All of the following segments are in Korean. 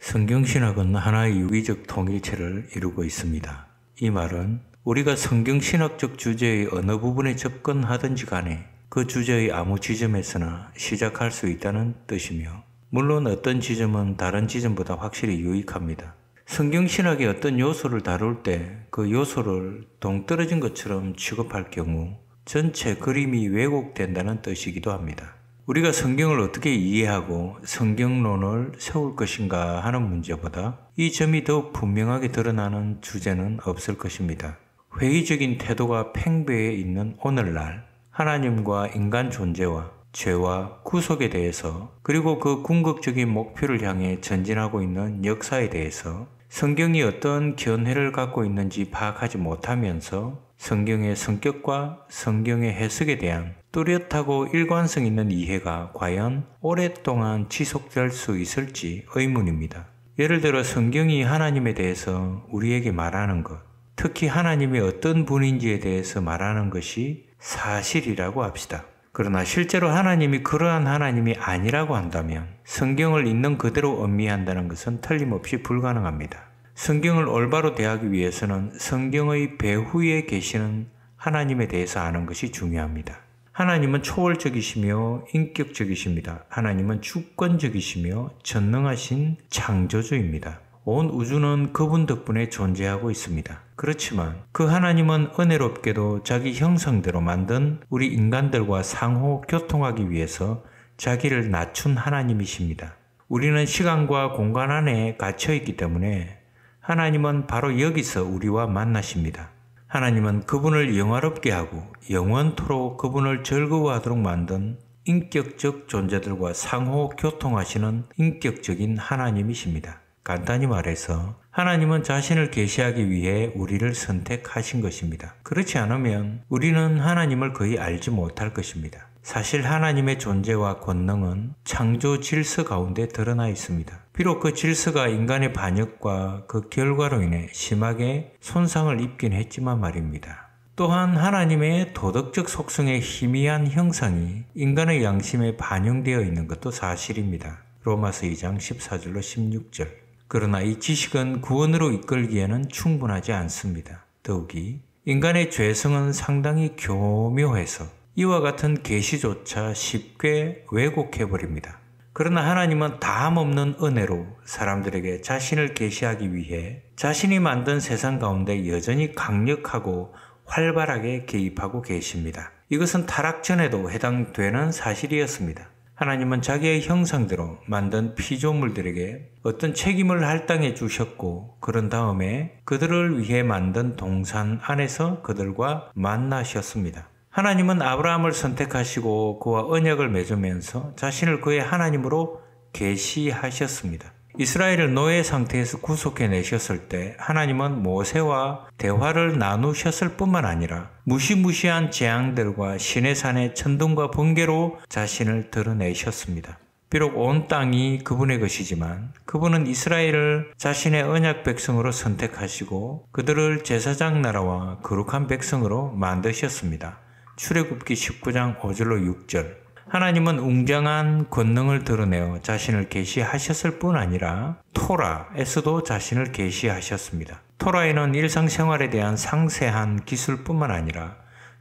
성경신학은 하나의 유기적 통일체를 이루고 있습니다. 이 말은 우리가 성경신학적 주제의 어느 부분에 접근하든지 간에 그 주제의 아무 지점에서나 시작할 수 있다는 뜻이며 물론 어떤 지점은 다른 지점보다 확실히 유익합니다. 성경신학의 어떤 요소를 다룰 때 그 요소를 동떨어진 것처럼 취급할 경우 전체 그림이 왜곡된다는 뜻이기도 합니다. 우리가 성경을 어떻게 이해하고 성경론을 세울 것인가 하는 문제보다 이 점이 더욱 분명하게 드러나는 주제는 없을 것입니다. 회의적인 태도가 팽배해 있는 오늘날 하나님과 인간 존재와 죄와 구속에 대해서 그리고 그 궁극적인 목표를 향해 전진하고 있는 역사에 대해서 성경이 어떤 견해를 갖고 있는지 파악하지 못하면서 성경의 성격과 성경의 해석에 대한 뚜렷하고 일관성 있는 이해가 과연 오랫동안 지속될 수 있을지 의문입니다. 예를 들어 성경이 하나님에 대해서 우리에게 말하는 것, 특히 하나님이 어떤 분인지에 대해서 말하는 것이 사실이라고 합시다. 그러나 실제로 하나님이 그러한 하나님이 아니라고 한다면 성경을 있는 그대로 음미한다는 것은 틀림없이 불가능합니다. 성경을 올바로 대하기 위해서는 성경의 배후에 계시는 하나님에 대해서 아는 것이 중요합니다. 하나님은 초월적이시며 인격적이십니다. 하나님은 주권적이시며 전능하신 창조주입니다. 온 우주는 그분 덕분에 존재하고 있습니다. 그렇지만 그 하나님은 은혜롭게도 자기 형성대로 만든 우리 인간들과 상호 교통하기 위해서 자기를 낮춘 하나님이십니다. 우리는 시간과 공간 안에 갇혀 있기 때문에 하나님은 바로 여기서 우리와 만나십니다. 하나님은 그분을 영화롭게 하고 영원토록 그분을 즐거워하도록 만든 인격적 존재들과 상호 교통하시는 인격적인 하나님이십니다. 간단히 말해서 하나님은 자신을 계시하기 위해 우리를 선택하신 것입니다. 그렇지 않으면 우리는 하나님을 거의 알지 못할 것입니다. 사실 하나님의 존재와 권능은 창조 질서 가운데 드러나 있습니다. 비록 그 질서가 인간의 반역과 그 결과로 인해 심하게 손상을 입긴 했지만 말입니다. 또한 하나님의 도덕적 속성의 희미한 형상이 인간의 양심에 반영되어 있는 것도 사실입니다. 로마서 2장 14절로 16절. 그러나 이 지식은 구원으로 이끌기에는 충분하지 않습니다. 더욱이 인간의 죄성은 상당히 교묘해서 이와 같은 계시조차 쉽게 왜곡해 버립니다. 그러나 하나님은 다함 없는 은혜로 사람들에게 자신을 계시하기 위해 자신이 만든 세상 가운데 여전히 강력하고 활발하게 개입하고 계십니다. 이것은 타락 전에도 해당되는 사실이었습니다. 하나님은 자기의 형상대로 만든 피조물들에게 어떤 책임을 할당해 주셨고, 그런 다음에 그들을 위해 만든 동산 안에서 그들과 만나셨습니다. 하나님은 아브라함을 선택하시고 그와 언약을 맺으면서 자신을 그의 하나님으로 계시하셨습니다. 이스라엘을 노예 상태에서 구속해내셨을 때 하나님은 모세와 대화를 나누셨을 뿐만 아니라 무시무시한 재앙들과 시내산의 천둥과 번개로 자신을 드러내셨습니다. 비록 온 땅이 그분의 것이지만 그분은 이스라엘을 자신의 언약 백성으로 선택하시고 그들을 제사장 나라와 거룩한 백성으로 만드셨습니다. 출애굽기 19장 5절로 6절. 하나님은 웅장한 권능을 드러내어 자신을 계시하셨을 뿐 아니라 토라에서도 자신을 계시하셨습니다. 토라에는 일상생활에 대한 상세한 기술뿐만 아니라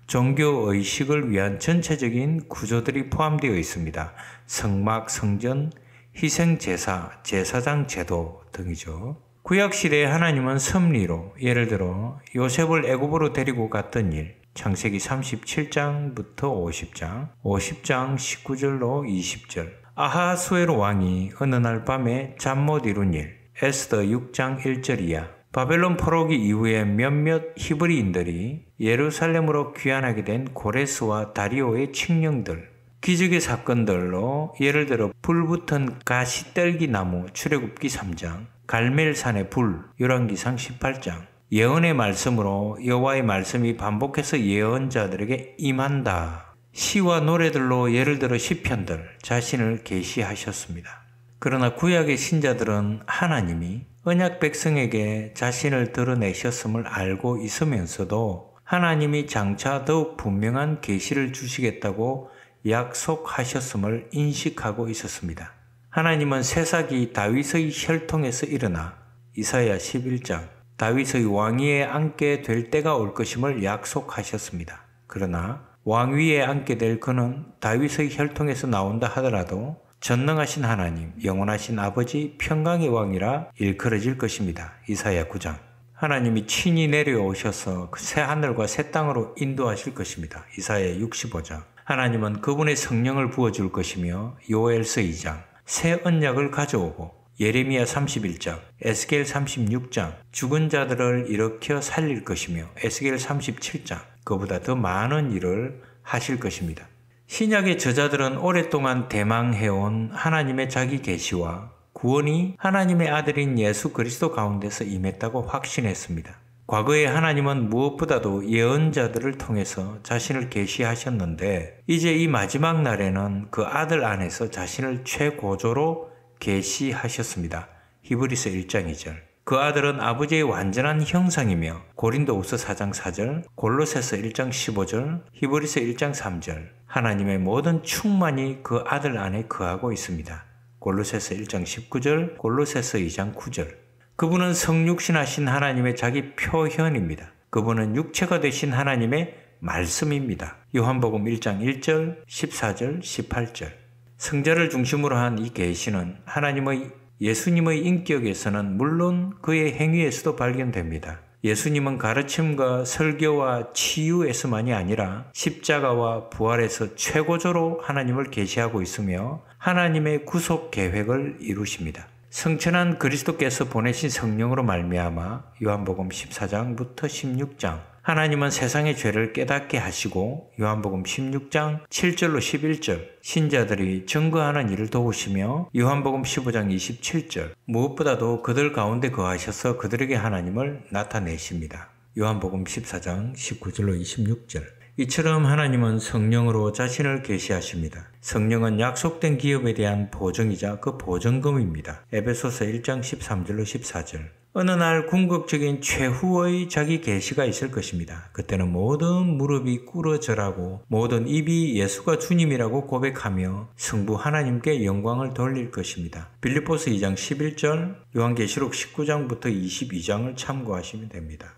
종교 의식을 위한 전체적인 구조들이 포함되어 있습니다. 성막, 성전, 희생제사, 제사장 제도 등이죠. 구약시대에 하나님은 섭리로, 예를 들어 요셉을 애굽으로 데리고 갔던 일, 창세기 37장부터 50장, 50장 19절로 20절. 아하수에로 왕이 어느 날 밤에 잠 못 이룬 일. 에스더 6장 1절이야. 바벨론 포로기 이후에 몇몇 히브리인들이 예루살렘으로 귀환하게 된 고레스와 다리오의 칙령들, 기적의 사건들로 예를 들어 불붙은 가시떨기 나무 출애굽기 3장, 갈멜산의 불 열왕기상 18장, 예언의 말씀으로 여호와의 말씀이 반복해서 예언자들에게 임한다. 시와 노래들로 예를 들어 시편들 자신을 계시하셨습니다. 그러나 구약의 신자들은 하나님이 언약 백성에게 자신을 드러내셨음을 알고 있으면서도 하나님이 장차 더욱 분명한 계시를 주시겠다고 약속하셨음을 인식하고 있었습니다. 하나님은 새싹이 다윗의 혈통에서 일어나 이사야 11장 다윗의 왕위에 앉게 될 때가 올 것임을 약속하셨습니다. 그러나 왕위에 앉게 될 그는 다윗의 혈통에서 나온다 하더라도 전능하신 하나님, 영원하신 아버지, 평강의 왕이라 일컬어질 것입니다. 이사야 9장. 하나님이 친히 내려오셔서 그 새 하늘과 새 땅으로 인도하실 것입니다. 이사야 65장. 하나님은 그분의 성령을 부어줄 것이며 요엘서 2장. 새 언약을 가져오고 예레미야 31장, 에스겔 36장, 죽은 자들을 일으켜 살릴 것이며 에스겔 37장, 그보다 더 많은 일을 하실 것입니다. 신약의 저자들은 오랫동안 대망해온 하나님의 자기 계시와 구원이 하나님의 아들인 예수 그리스도 가운데서 임했다고 확신했습니다. 과거에 하나님은 무엇보다도 예언자들을 통해서 자신을 계시하셨는데 이제 이 마지막 날에는 그 아들 안에서 자신을 최고조로 계시하셨습니다. 히브리서 1장 2절. 그 아들은 아버지의 완전한 형상이며 고린도후서 4장 4절, 골로새서 1장 15절, 히브리서 1장 3절. 하나님의 모든 충만이 그 아들 안에 거하고 있습니다. 골로새서 1장 19절, 골로새서 2장 9절. 그분은 성육신하신 하나님의 자기 표현입니다. 그분은 육체가 되신 하나님의 말씀입니다. 요한복음 1장 1절, 14절, 18절. 성자를 중심으로 한 이 계시는 하나님의 예수님의 인격에서는 물론 그의 행위에서도 발견됩니다. 예수님은 가르침과 설교와 치유에서만이 아니라 십자가와 부활에서 최고조로 하나님을 계시하고 있으며 하나님의 구속 계획을 이루십니다. 성천한 그리스도께서 보내신 성령으로 말미암아 요한복음 14장부터 16장 하나님은 세상의 죄를 깨닫게 하시고 요한복음 16장 7절로 11절 신자들이 증거하는 일을 도우시며 요한복음 15장 27절 무엇보다도 그들 가운데 거하셔서 그들에게 하나님을 나타내십니다. 요한복음 14장 19절로 26절 이처럼 하나님은 성령으로 자신을 계시하십니다. 성령은 약속된 기업에 대한 보증이자 그 보증금입니다. 에베소서 1장 13절로 14절. 어느 날 궁극적인 최후의 자기 계시가 있을 것입니다. 그때는 모든 무릎이 꿇어져라고 모든 입이 예수가 주님이라고 고백하며 성부 하나님께 영광을 돌릴 것입니다. 빌립보스 2장 11절, 요한계시록 19장부터 22장을 참고하시면 됩니다.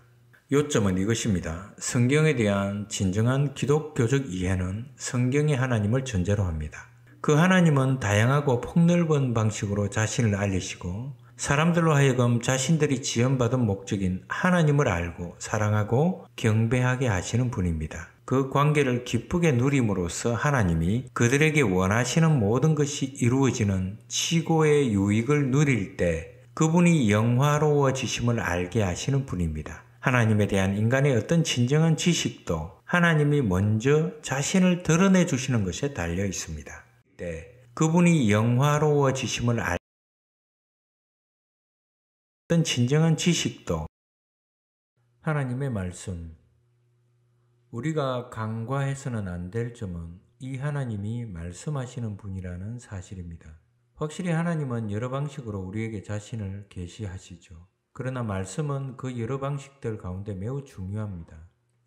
요점은 이것입니다. 성경에 대한 진정한 기독교적 이해는 성경의 하나님을 전제로 합니다. 그 하나님은 다양하고 폭넓은 방식으로 자신을 알리시고 사람들로 하여금 자신들이 지연받은 목적인 하나님을 알고 사랑하고 경배하게 하시는 분입니다. 그 관계를 기쁘게 누림으로써 하나님이 그들에게 원하시는 모든 것이 이루어지는 치고의 유익을 누릴 때 그분이 영화로워지심을 알게 하시는 분입니다. 하나님에 대한 인간의 어떤 진정한 지식도 하나님이 먼저 자신을 드러내 주시는 것에 달려 있습니다. 때 네, 그분이 영화로워지심을 알 어떤 진정한 지식도 하나님의 말씀 우리가 간과해서는 안 될 점은 이 하나님이 말씀하시는 분이라는 사실입니다. 확실히 하나님은 여러 방식으로 우리에게 자신을 계시하시죠. 그러나 말씀은 그 여러 방식들 가운데 매우 중요합니다.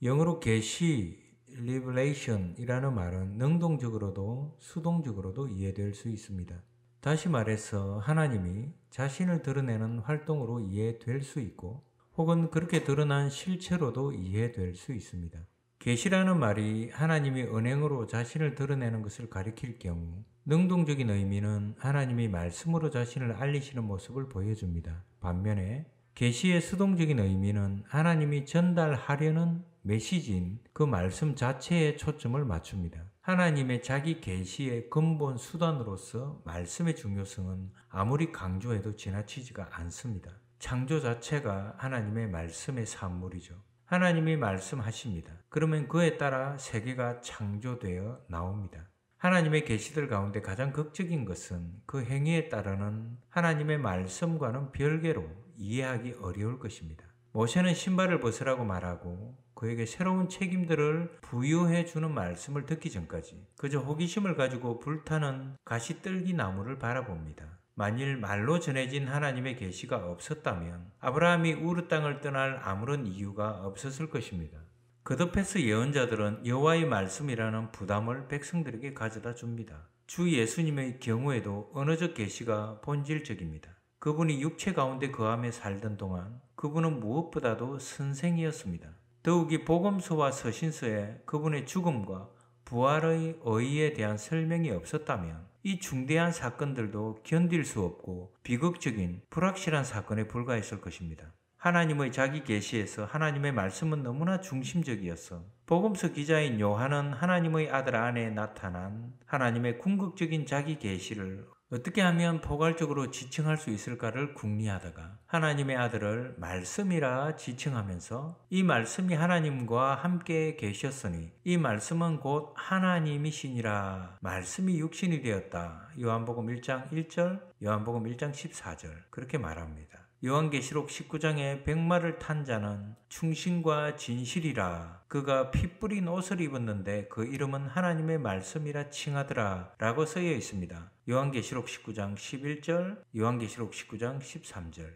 영어로 계시 revelation이라는 말은 능동적으로도 수동적으로도 이해될 수 있습니다. 다시 말해서 하나님이 자신을 드러내는 활동으로 이해될 수 있고 혹은 그렇게 드러난 실체로도 이해될 수 있습니다. 계시라는 말이 하나님이 은행으로 자신을 드러내는 것을 가리킬 경우 능동적인 의미는 하나님이 말씀으로 자신을 알리시는 모습을 보여줍니다. 반면에 계시의 수동적인 의미는 하나님이 전달하려는 메시지인 그 말씀 자체에 초점을 맞춥니다. 하나님의 자기 계시의 근본 수단으로서 말씀의 중요성은 아무리 강조해도 지나치지가 않습니다. 창조 자체가 하나님의 말씀의 산물이죠. 하나님이 말씀하십니다. 그러면 그에 따라 세계가 창조되어 나옵니다. 하나님의 계시들 가운데 가장 극적인 것은 그 행위에 따르는 하나님의 말씀과는 별개로 이해하기 어려울 것입니다. 모세는 신발을 벗으라고 말하고 그에게 새로운 책임들을 부여해 주는 말씀을 듣기 전까지 그저 호기심을 가지고 불타는 가시떨기 나무를 바라봅니다. 만일 말로 전해진 하나님의 계시가 없었다면 아브라함이 우르 땅을 떠날 아무런 이유가 없었을 것입니다. 그더패서 예언자들은 여호와의 말씀이라는 부담을 백성들에게 가져다 줍니다. 주 예수님의 경우에도 언어적 계시가 본질적입니다. 그분이 육체 가운데 거함에 그 살던 동안 그분은 무엇보다도 선생이었습니다. 더욱이 복음서와 서신서에 그분의 죽음과 부활의 의의에 대한 설명이 없었다면 이 중대한 사건들도 견딜 수 없고 비극적인 불확실한 사건에 불과했을 것입니다. 하나님의 자기 계시에서 하나님의 말씀은 너무나 중심적이었어. 복음서 기자인 요한은 하나님의 아들 안에 나타난 하나님의 궁극적인 자기 계시를 어떻게 하면 포괄적으로 지칭할 수 있을까를 궁리하다가 하나님의 아들을 말씀이라 지칭하면서 이 말씀이 하나님과 함께 계셨으니 이 말씀은 곧 하나님이시니라 말씀이 육신이 되었다. 요한복음 1장 1절, 요한복음 1장 14절 그렇게 말합니다. 요한계시록 19장에 백마를 탄 자는 충신과 진실이라 그가 핏 뿌린 옷을 입었는데 그 이름은 하나님의 말씀이라 칭하더라 라고 쓰여 있습니다. 요한계시록 19장 11절, 요한계시록 19장 13절.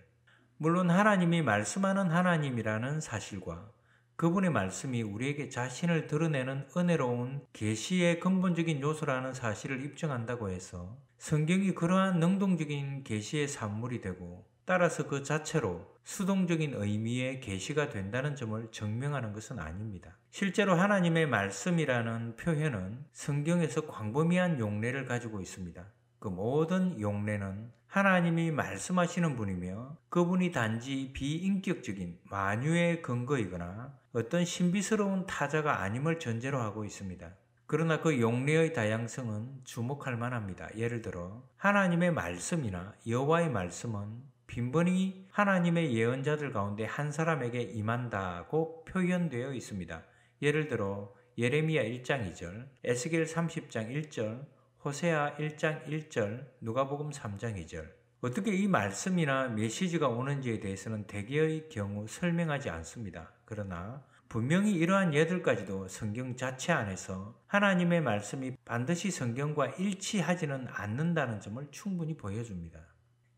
물론 하나님이 말씀하는 하나님이라는 사실과 그분의 말씀이 우리에게 자신을 드러내는 은혜로운 계시의 근본적인 요소라는 사실을 입증한다고 해서 성경이 그러한 능동적인 계시의 산물이 되고 따라서 그 자체로 수동적인 의미의 계시가 된다는 점을 증명하는 것은 아닙니다. 실제로 하나님의 말씀이라는 표현은 성경에서 광범위한 용례를 가지고 있습니다. 그 모든 용례는 하나님이 말씀하시는 분이며 그분이 단지 비인격적인 만유의 근거이거나 어떤 신비스러운 타자가 아님을 전제로 하고 있습니다. 그러나 그 용례의 다양성은 주목할 만합니다. 예를 들어 하나님의 말씀이나 여호와의 말씀은 빈번히 하나님의 예언자들 가운데 한 사람에게 임한다고 표현되어 있습니다. 예를 들어 예레미야 1장 2절, 에스겔 30장 1절, 호세아 1장 1절, 누가복음 3장 2절. 어떻게 이 말씀이나 메시지가 오는지에 대해서는 대개의 경우 설명하지 않습니다. 그러나 분명히 이러한 예들까지도 성경 자체 안에서 하나님의 말씀이 반드시 성경과 일치하지는 않는다는 점을 충분히 보여줍니다.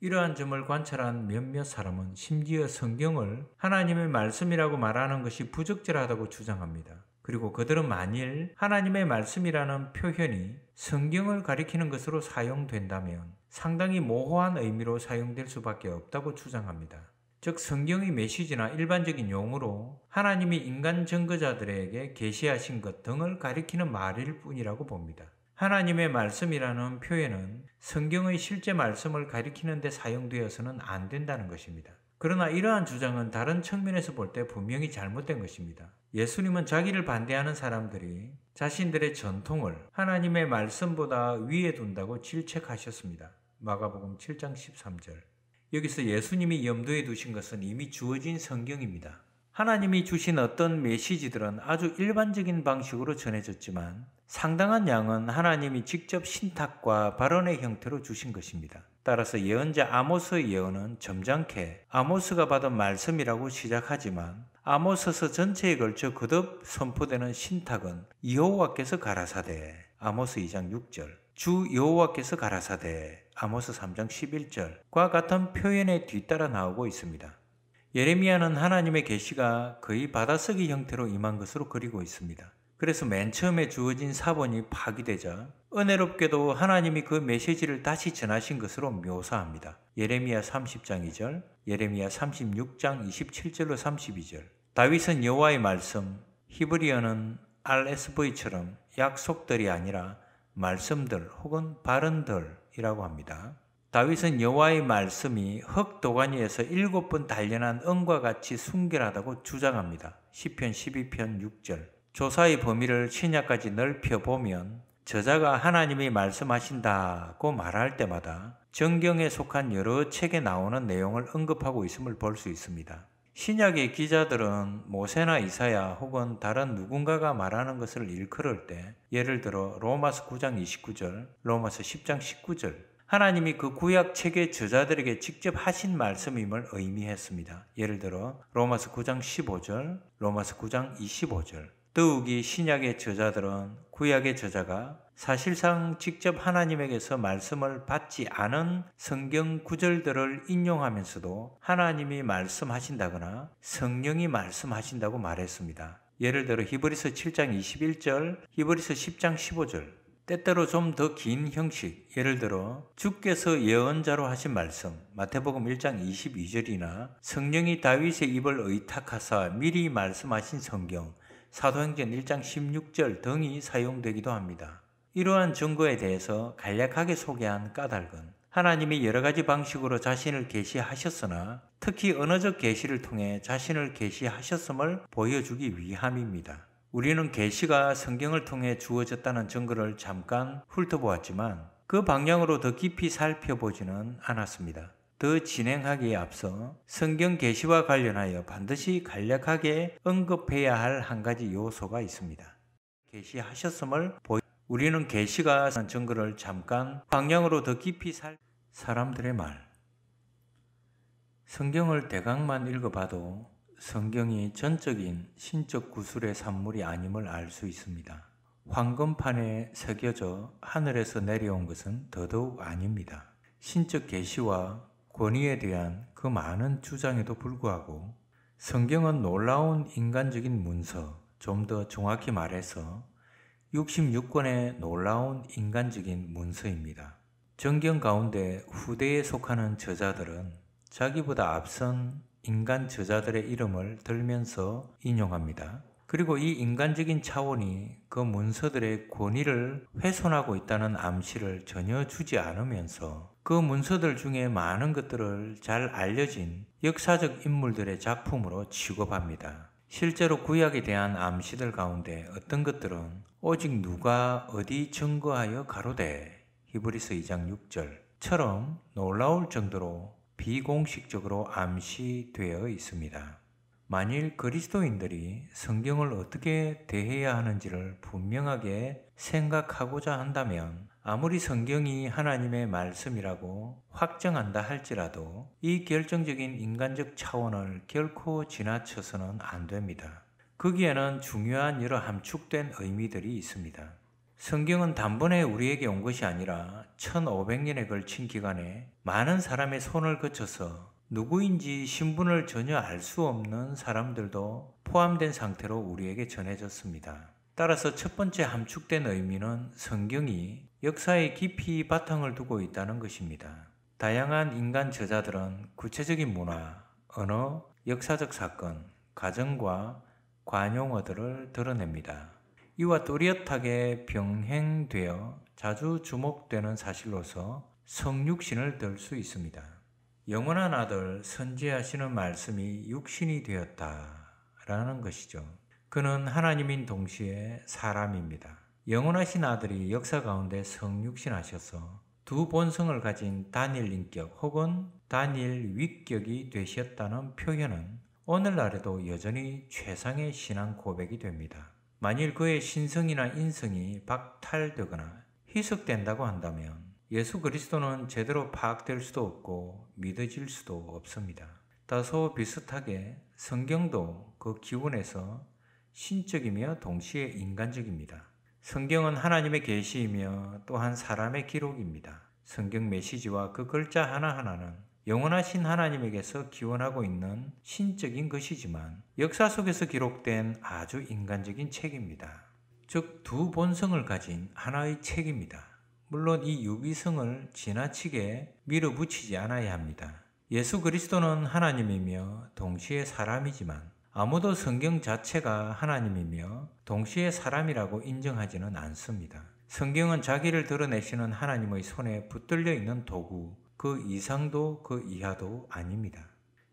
이러한 점을 관찰한 몇몇 사람은 심지어 성경을 하나님의 말씀이라고 말하는 것이 부적절하다고 주장합니다. 그리고 그들은 만일 하나님의 말씀이라는 표현이 성경을 가리키는 것으로 사용된다면 상당히 모호한 의미로 사용될 수밖에 없다고 주장합니다. 즉 성경의 메시지나 일반적인 용어로 하나님이 인간 증거자들에게 계시하신 것 등을 가리키는 말일 뿐이라고 봅니다. 하나님의 말씀이라는 표현은 성경의 실제 말씀을 가리키는 데 사용되어서는 안 된다는 것입니다. 그러나 이러한 주장은 다른 측면에서 볼 때 분명히 잘못된 것입니다. 예수님은 자기를 반대하는 사람들이 자신들의 전통을 하나님의 말씀보다 위에 둔다고 질책하셨습니다. 마가복음 7장 13절. 여기서 예수님이 염두에 두신 것은 이미 주어진 성경입니다. 하나님이 주신 어떤 메시지들은 아주 일반적인 방식으로 전해졌지만 상당한 양은 하나님이 직접 신탁과 발언의 형태로 주신 것입니다. 따라서 예언자 아모스의 예언은 점잖게 아모스가 받은 말씀이라고 시작하지만 아모스서 전체에 걸쳐 거듭 선포되는 신탁은 여호와께서 가라사대 아모스 2장 6절 주 여호와께서 가라사대 아모스 3장 11절과 같은 표현에 뒤따라 나오고 있습니다. 예레미야는 하나님의 계시가 거의 받아쓰기 형태로 임한 것으로 그리고 있습니다. 그래서 맨 처음에 주어진 사본이 파기되자 은혜롭게도 하나님이 그 메시지를 다시 전하신 것으로 묘사합니다. 예레미야 30장 2절, 예레미야 36장 27절로 32절. 다윗은 여호와의 말씀, 히브리어는 RSV처럼 약속들이 아니라 말씀들 혹은 발언들이라고 합니다. 다윗은 여호와의 말씀이 흙 도가니에서 일곱 번 단련한 은과 같이 순결하다고 주장합니다. 시편 12편 6절. 조사의 범위를 신약까지 넓혀보면 저자가 하나님이 말씀하신다고 말할 때마다 정경에 속한 여러 책에 나오는 내용을 언급하고 있음을 볼 수 있습니다. 신약의 기자들은 모세나 이사야 혹은 다른 누군가가 말하는 것을 일컬을 때 예를 들어 로마서 9장 29절, 로마서 10장 19절 하나님이 그 구약 책의 저자들에게 직접 하신 말씀임을 의미했습니다. 예를 들어 로마서 9장 15절, 로마서 9장 25절 더욱이 신약의 저자들은 구약의 저자가 사실상 직접 하나님에게서 말씀을 받지 않은 성경 구절들을 인용하면서도 하나님이 말씀하신다거나 성령이 말씀하신다고 말했습니다. 예를 들어 히브리서 7장 21절, 히브리서 10장 15절, 때때로 좀 더 긴 형식, 예를 들어 주께서 예언자로 하신 말씀, 마태복음 1장 22절이나 성령이 다윗의 입을 의탁하사 미리 말씀하신 성경, 사도행전 1장 16절 등이 사용되기도 합니다. 이러한 증거에 대해서 간략하게 소개한 까닭은 하나님이 여러 가지 방식으로 자신을 계시하셨으나 특히 언어적 계시를 통해 자신을 계시하셨음을 보여주기 위함입니다. 우리는 계시가 성경을 통해 주어졌다는 증거를 잠깐 훑어보았지만 그 방향으로 더 깊이 살펴보지는 않았습니다. 더 진행하기에 앞서 성경 계시와 관련하여 반드시 간략하게 언급해야 할 한 가지 요소가 있습니다. 계시하셨음을 보이 우리는 계시가 증거를 잠깐 방향으로 더 깊이 살 사람들의 말 성경을 대강만 읽어봐도 성경이 전적인 신적 구술의 산물이 아님을 알 수 있습니다. 황금판에 새겨져 하늘에서 내려온 것은 더더욱 아닙니다. 신적 계시와 권위에 대한 그 많은 주장에도 불구하고 성경은 놀라운 인간적인 문서, 좀 더 정확히 말해서 66권의 놀라운 인간적인 문서입니다. 정경 가운데 후대에 속하는 저자들은 자기보다 앞선 인간 저자들의 이름을 들면서 인용합니다. 그리고 이 인간적인 차원이 그 문서들의 권위를 훼손하고 있다는 암시를 전혀 주지 않으면서 그 문서들 중에 많은 것들을 잘 알려진 역사적 인물들의 작품으로 취급합니다. 실제로 구약에 대한 암시들 가운데 어떤 것들은 오직 누가 어디 증거하여 가로되 히브리서 2장 6절처럼 놀라울 정도로 비공식적으로 암시되어 있습니다. 만일 그리스도인들이 성경을 어떻게 대해야 하는지를 분명하게 생각하고자 한다면 아무리 성경이 하나님의 말씀이라고 확정한다 할지라도 이 결정적인 인간적 차원을 결코 지나쳐서는 안 됩니다. 거기에는 중요한 여러 함축된 의미들이 있습니다. 성경은 단번에 우리에게 온 것이 아니라 1500년에 걸친 기간에 많은 사람의 손을 거쳐서 누구인지 신분을 전혀 알 수 없는 사람들도 포함된 상태로 우리에게 전해졌습니다. 따라서 첫 번째 함축된 의미는 성경이 역사에 깊이 바탕을 두고 있다는 것입니다. 다양한 인간 저자들은 구체적인 문화, 언어, 역사적 사건, 가정과 관용어들을 드러냅니다. 이와 또렷하게 병행되어 자주 주목되는 사실로서 성육신을 들 수 있습니다. 영원한 아들 선지하시는 말씀이 육신이 되었다라는 것이죠. 그는 하나님인 동시에 사람입니다. 영원하신 아들이 역사 가운데 성육신하셔서 두 본성을 가진 단일 인격 혹은 단일 위격이 되셨다는 표현은 오늘날에도 여전히 최상의 신앙 고백이 됩니다. 만일 그의 신성이나 인성이 박탈되거나 희석된다고 한다면 예수 그리스도는 제대로 파악될 수도 없고 믿어질 수도 없습니다. 다소 비슷하게 성경도 그 기원에서 신적이며 동시에 인간적입니다. 성경은 하나님의 계시이며 또한 사람의 기록입니다. 성경 메시지와 그 글자 하나하나는 영원하신 하나님에게서 기원하고 있는 신적인 것이지만 역사 속에서 기록된 아주 인간적인 책입니다. 즉 두 본성을 가진 하나의 책입니다. 물론 이유비성을 지나치게 밀어붙이지 않아야 합니다. 예수 그리스도는 하나님이며 동시에 사람이지만 아무도 성경 자체가 하나님이며 동시에 사람이라고 인정하지는 않습니다. 성경은 자기를 드러내시는 하나님의 손에 붙들려 있는 도구, 그 이상도 그 이하도 아닙니다.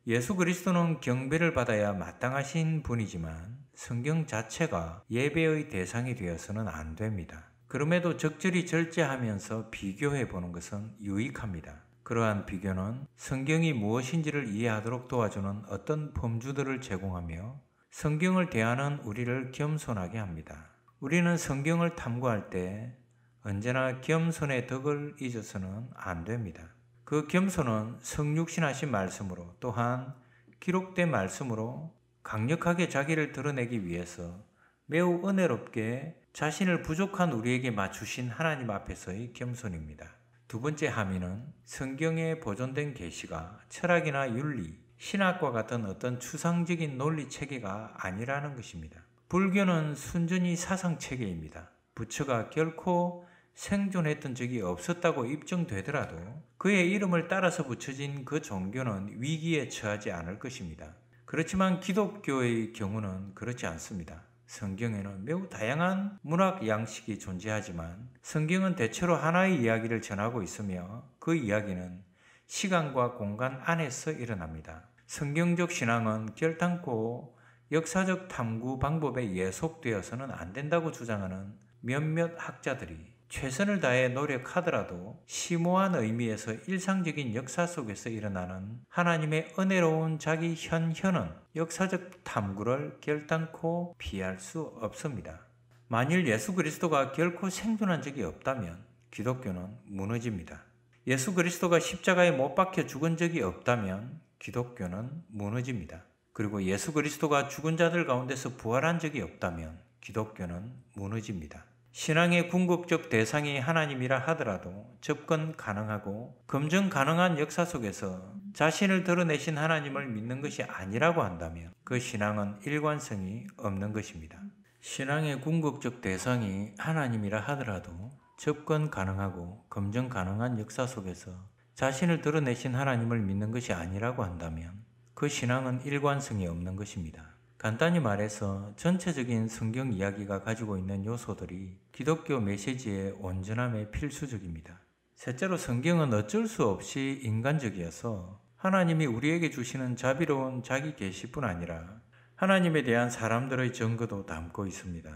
예수 그리스도는 경배를 받아야 마땅하신 분이지만 성경 자체가 예배의 대상이 되어서는 안 됩니다. 그럼에도 적절히 절제하면서 비교해 보는 것은 유익합니다. 그러한 비교는 성경이 무엇인지를 이해하도록 도와주는 어떤 범주들을 제공하며 성경을 대하는 우리를 겸손하게 합니다. 우리는 성경을 탐구할 때 언제나 겸손의 덕을 잊어서는 안 됩니다. 그 겸손은 성육신하신 말씀으로 또한 기록된 말씀으로 강력하게 자기를 드러내기 위해서 매우 은혜롭게 자신을 부족한 우리에게 맞추신 하나님 앞에서의 겸손입니다. 두 번째 함의는 성경에 보존된 계시가 철학이나 윤리, 신학과 같은 어떤 추상적인 논리 체계가 아니라는 것입니다. 불교는 순전히 사상 체계입니다. 부처가 결코 생존했던 적이 없었다고 입증되더라도 그의 이름을 따라서 붙여진 그 종교는 위기에 처하지 않을 것입니다. 그렇지만 기독교의 경우는 그렇지 않습니다. 성경에는 매우 다양한 문학 양식이 존재하지만 성경은 대체로 하나의 이야기를 전하고 있으며 그 이야기는 시간과 공간 안에서 일어납니다. 성경적 신앙은 결단코 역사적 탐구 방법에 예속되어서는 안 된다고 주장하는 몇몇 학자들이 최선을 다해 노력하더라도 심오한 의미에서 일상적인 역사 속에서 일어나는 하나님의 은혜로운 자기 현현은 역사적 탐구를 결단코 피할 수 없습니다. 만일 예수 그리스도가 결코 생존한 적이 없다면 기독교는 무너집니다. 예수 그리스도가 십자가에 못 박혀 죽은 적이 없다면 기독교는 무너집니다. 그리고 예수 그리스도가 죽은 자들 가운데서 부활한 적이 없다면 기독교는 무너집니다. 신앙의 궁극적 대상이 하나님이라 하더라도 접근 가능하고 검증 가능한 역사 속에서 자신을 드러내신 하나님을 믿는 것이 아니라고 한다면 그 신앙은 일관성이 없는 것입니다. 신앙의 궁극적 대상이 하나님이라 하더라도 접근 가능하고 검증 가능한 역사 속에서 자신을 드러내신 하나님을 믿는 것이 아니라고 한다면 그 신앙은 일관성이 없는 것입니다. 간단히 말해서 전체적인 성경 이야기가 가지고 있는 요소들이 기독교 메시지의 온전함에 필수적입니다. 셋째로 성경은 어쩔 수 없이 인간적이어서 하나님이 우리에게 주시는 자비로운 자기 계시뿐 아니라 하나님에 대한 사람들의 증거도 담고 있습니다.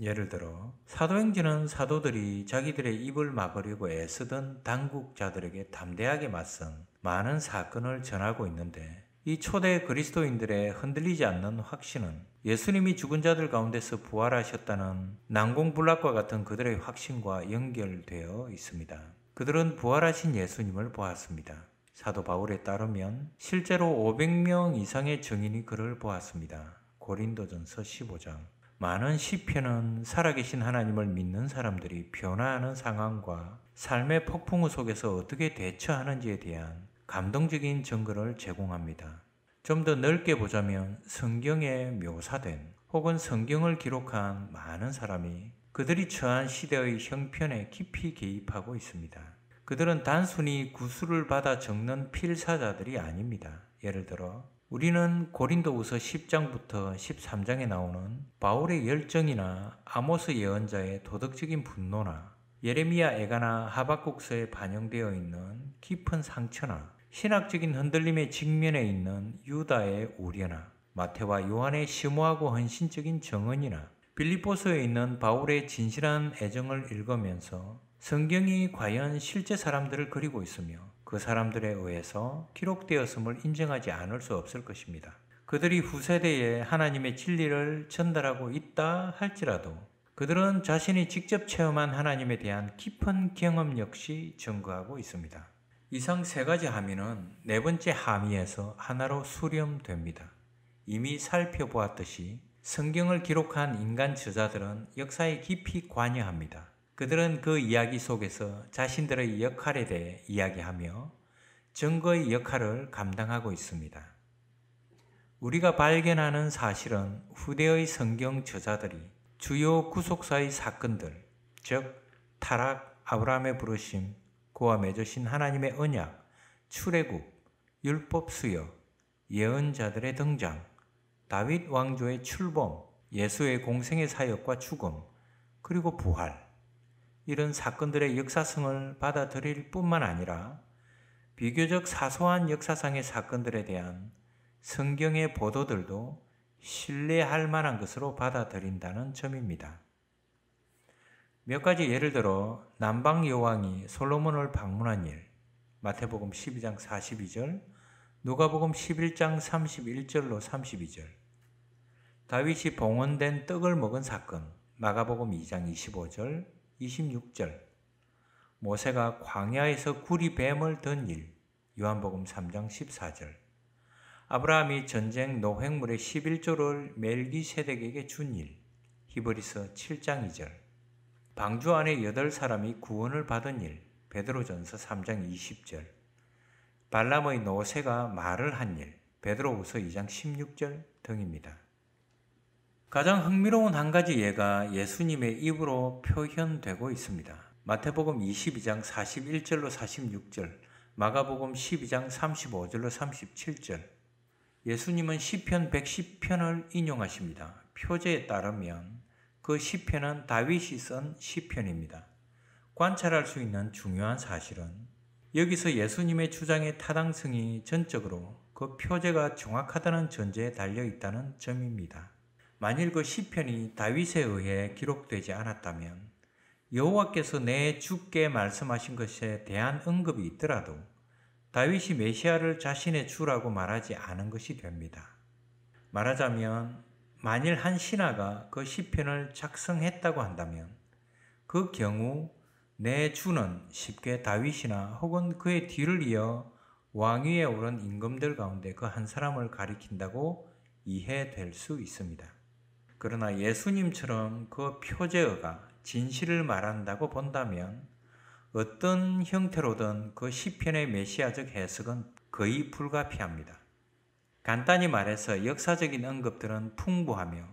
예를 들어 사도행전은 사도들이 자기들의 입을 막으려고 애쓰던 당국자들에게 담대하게 맞선 많은 사건을 전하고 있는데 이 초대 그리스도인들의 흔들리지 않는 확신은 예수님이 죽은 자들 가운데서 부활하셨다는 난공불락과 같은 그들의 확신과 연결되어 있습니다. 그들은 부활하신 예수님을 보았습니다. 사도 바울에 따르면 실제로 500명 이상의 증인이 그를 보았습니다. 고린도전서 15장. 많은 시편은 살아계신 하나님을 믿는 사람들이 변화하는 상황과 삶의 폭풍우 속에서 어떻게 대처하는지에 대한 감동적인 증거를 제공합니다. 좀 더 넓게 보자면 성경에 묘사된 혹은 성경을 기록한 많은 사람이 그들이 처한 시대의 형편에 깊이 개입하고 있습니다. 그들은 단순히 구술을 받아 적는 필사자들이 아닙니다. 예를 들어 우리는 고린도우서 10장부터 13장에 나오는 바울의 열정이나 아모스 예언자의 도덕적인 분노나 예레미야 애가나 하박국서에 반영되어 있는 깊은 상처나 신학적인 흔들림에 직면해 있는 유다의 우려나 마태와 요한의 심오하고 헌신적인 정언이나 빌리포스에 있는 바울의 진실한 애정을 읽으면서 성경이 과연 실제 사람들을 그리고 있으며 그 사람들에 의해서 기록되었음을 인정하지 않을 수 없을 것입니다. 그들이 후세대에 하나님의 진리를 전달하고 있다 할지라도 그들은 자신이 직접 체험한 하나님에 대한 깊은 경험 역시 증거하고 있습니다. 이상 세 가지 함의는 네 번째 함의에서 하나로 수렴됩니다. 이미 살펴보았듯이 성경을 기록한 인간 저자들은 역사에 깊이 관여합니다. 그들은 그 이야기 속에서 자신들의 역할에 대해 이야기하며 증거의 역할을 감당하고 있습니다. 우리가 발견하는 사실은 후대의 성경 저자들이 주요 구속사의 사건들, 즉 타락, 아브라함의 부르심, 그와 맺으신 하나님의 언약, 출애굽, 율법 수여, 예언자들의 등장, 다윗 왕조의 출범, 예수의 공생의 사역과 죽음, 그리고 부활. 이런 사건들의 역사성을 받아들일 뿐만 아니라 비교적 사소한 역사상의 사건들에 대한 성경의 보도들도 신뢰할 만한 것으로 받아들인다는 점입니다. 몇 가지 예를 들어 남방 여왕이 솔로몬을 방문한 일, 마태복음 12장 42절, 누가복음 11장 31절로 32절, 다윗이 봉헌된 떡을 먹은 사건, 마가복음 2장 25절, 26절, 모세가 광야에서 구리 뱀을 든 일, 요한복음 3장 14절, 아브라함이 전쟁 노획물의 11조를 멜기세덱에게 준 일, 히브리서 7장 2절, 방주 안에 여덟 사람이 구원을 받은 일 베드로전서 3장 20절 발람의 노세가 말을 한 일 베드로후서 2장 16절 등입니다. 가장 흥미로운 한 가지 예가 예수님의 입으로 표현되고 있습니다. 마태복음 22장 41절로 46절, 마가복음 12장 35절로 37절. 예수님은 시편 110편을 인용하십니다. 표제에 따르면 그 시편은 다윗이 쓴 시편입니다. 관찰할 수 있는 중요한 사실은 여기서 예수님의 주장의 타당성이 전적으로 그 표제가 정확하다는 전제에 달려 있다는 점입니다. 만일 그 시편이 다윗에 의해 기록되지 않았다면 여호와께서 내 주께 말씀하신 것에 대한 언급이 있더라도 다윗이 메시아를 자신의 주라고 말하지 않은 것이 됩니다. 말하자면 만일 한신하가그 시편을 작성했다고 한다면 그 경우 내 주는 쉽게 다윗이나 혹은 그의 뒤를 이어 왕위에 오른 임금들 가운데 그 한 사람을 가리킨다고 이해될 수 있습니다. 그러나 예수님처럼 그 표제어가 진실을 말한다고 본다면 어떤 형태로든 그 시편의 메시아적 해석은 거의 불가피합니다. 간단히 말해서 역사적인 언급들은 풍부하며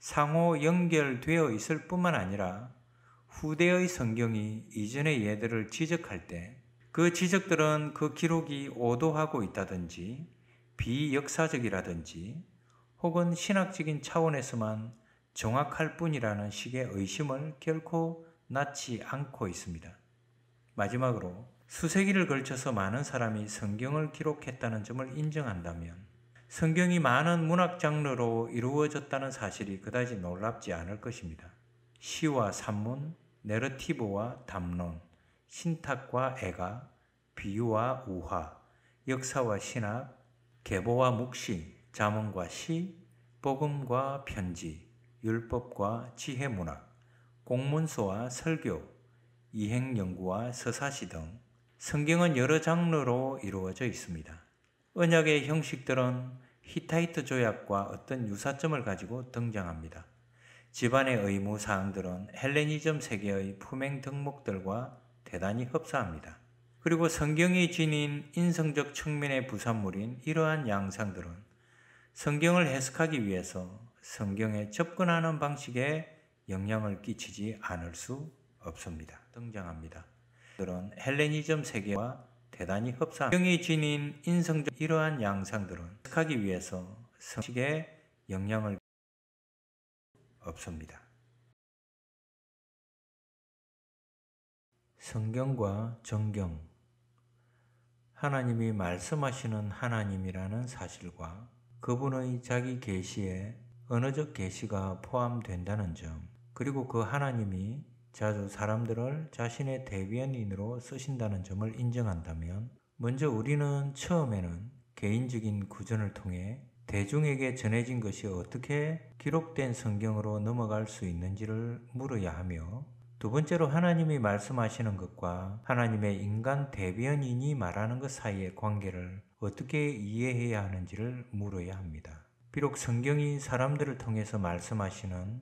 상호 연결되어 있을 뿐만 아니라 후대의 성경이 이전의 예들을 지적할 때 그 지적들은 그 기록이 오도하고 있다든지 비역사적이라든지 혹은 신학적인 차원에서만 정확할 뿐이라는 식의 의심을 결코 낳지 않고 있습니다. 마지막으로 수세기를 걸쳐서 많은 사람이 성경을 기록했다는 점을 인정한다면 성경이 많은 문학 장르로 이루어졌다는 사실이 그다지 놀랍지 않을 것입니다. 시와 산문, 내러티브와 담론, 신탁과 애가, 비유와 우화, 역사와 신학, 계보와 묵시, 자문과 시, 복음과 편지, 율법과 지혜문학, 공문서와 설교, 이행연구와 서사시 등 성경은 여러 장르로 이루어져 있습니다. 언약의 형식들은 히타이트 조약과 어떤 유사점을 가지고 등장합니다. 집안의 의무 사항들은 헬레니즘 세계의 품행 덕목들과 대단히 흡사합니다. 그리고 성경이 지닌 인성적 측면의 부산물인 이러한 양상들은 성경을 해석하기 위해서 성경에 접근하는 방식에 영향을 끼치지 않을 수 없습니다. 등장합니다. 들은 헬레니즘 세계와 대단히 흡사합니다. 성이 지닌 인성적 이러한 양상들은 하기 위해서 성식에 영향을 없습니다. 성경과 정경, 하나님이 말씀하시는 하나님이라는 사실과 그분의 자기 계시에 언어적 계시가 포함된다는 점, 그리고 그 하나님이 자주 사람들을 자신의 대변인으로 쓰신다는 점을 인정한다면 먼저 우리는 처음에는 개인적인 구전을 통해 대중에게 전해진 것이 어떻게 기록된 성경으로 넘어갈 수 있는지를 물어야 하며 두 번째로 하나님이 말씀하시는 것과 하나님의 인간 대변인이 말하는 것 사이의 관계를 어떻게 이해해야 하는지를 물어야 합니다. 비록 성경이 사람들을 통해서 말씀하시는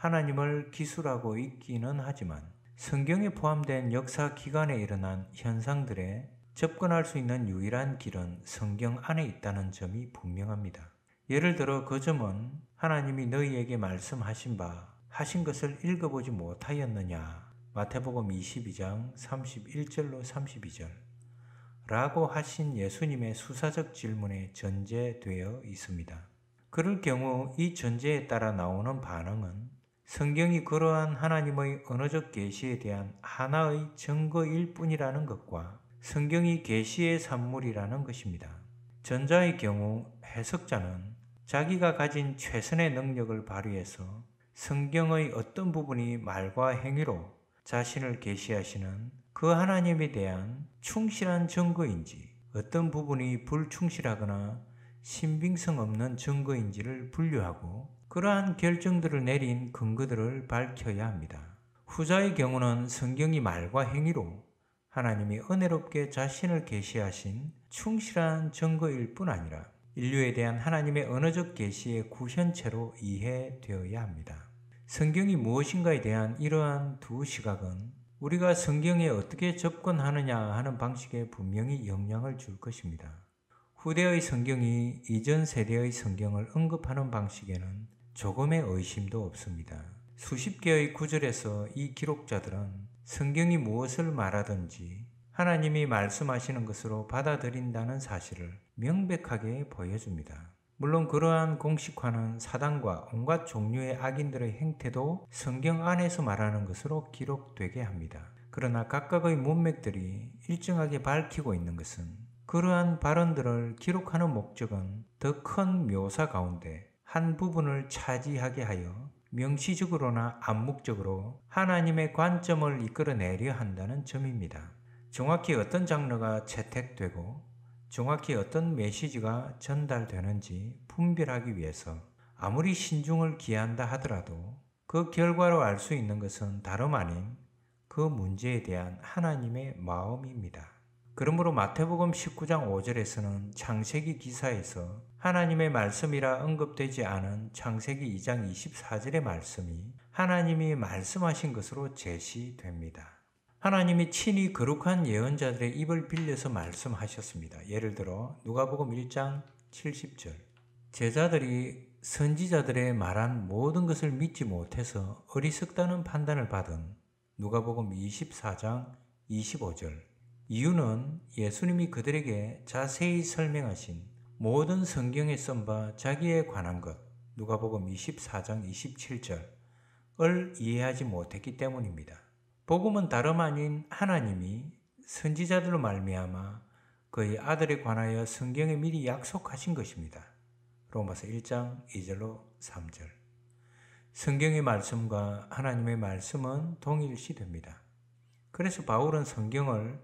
하나님을 기술하고 있기는 하지만 성경에 포함된 역사 기간에 일어난 현상들에 접근할 수 있는 유일한 길은 성경 안에 있다는 점이 분명합니다. 예를 들어 그 점은 하나님이 너희에게 말씀하신 바 하신 것을 읽어보지 못하였느냐 마태복음 22장 31절로 32절 라고 하신 예수님의 수사적 질문에 전제되어 있습니다. 그럴 경우 이 전제에 따라 나오는 반응은 성경이 그러한 하나님의 언어적 계시에 대한 하나의 증거일 뿐이라는 것과 성경이 계시의 산물이라는 것입니다. 전자의 경우 해석자는 자기가 가진 최선의 능력을 발휘해서 성경의 어떤 부분이 말과 행위로 자신을 계시하시는 그 하나님에 대한 충실한 증거인지 어떤 부분이 불충실하거나 신빙성 없는 증거인지를 분류하고 그러한 결정들을 내린 근거들을 밝혀야 합니다. 후자의 경우는 성경이 말과 행위로 하나님이 은혜롭게 자신을 계시하신 충실한 증거일 뿐 아니라 인류에 대한 하나님의 언어적 계시의 구현체로 이해되어야 합니다. 성경이 무엇인가에 대한 이러한 두 시각은 우리가 성경에 어떻게 접근하느냐 하는 방식에 분명히 영향을 줄 것입니다. 후대의 성경이 이전 세대의 성경을 언급하는 방식에는 조금의 의심도 없습니다. 수십 개의 구절에서 이 기록자들은 성경이 무엇을 말하든지 하나님이 말씀하시는 것으로 받아들인다는 사실을 명백하게 보여줍니다. 물론 그러한 공식화는 사단과 온갖 종류의 악인들의 행태도 성경 안에서 말하는 것으로 기록되게 합니다. 그러나 각각의 문맥들이 일정하게 밝히고 있는 것은 그러한 발언들을 기록하는 목적은 더 큰 묘사 가운데 한 부분을 차지하게 하여 명시적으로나 암묵적으로 하나님의 관점을 이끌어내려 한다는 점입니다. 정확히 어떤 장르가 채택되고 정확히 어떤 메시지가 전달되는지 분별하기 위해서 아무리 신중을 기한다 하더라도 그 결과로 알 수 있는 것은 다름 아닌 그 문제에 대한 하나님의 마음입니다. 그러므로 마태복음 19장 5절에서는 창세기 기사에서 하나님의 말씀이라 언급되지 않은 창세기 2장 24절의 말씀이 하나님이 말씀하신 것으로 제시됩니다. 하나님이 친히 거룩한 예언자들의 입을 빌려서 말씀하셨습니다. 예를 들어 누가복음 1장 70절 제자들이 선지자들의 말한 모든 것을 믿지 못해서 어리석다는 판단을 받은 누가복음 24장 25절 이유는 예수님이 그들에게 자세히 설명하신 모든 성경에 선바 자기에 관한 것, 누가복음 24장 27절을 이해하지 못했기 때문입니다. 복음은 다름 아닌 하나님이 선지자들로 말미암아 그의 아들에 관하여 성경에 미리 약속하신 것입니다. 로마서 1장 2절로 3절. 성경의 말씀과 하나님의 말씀은 동일시됩니다. 그래서 바울은 성경을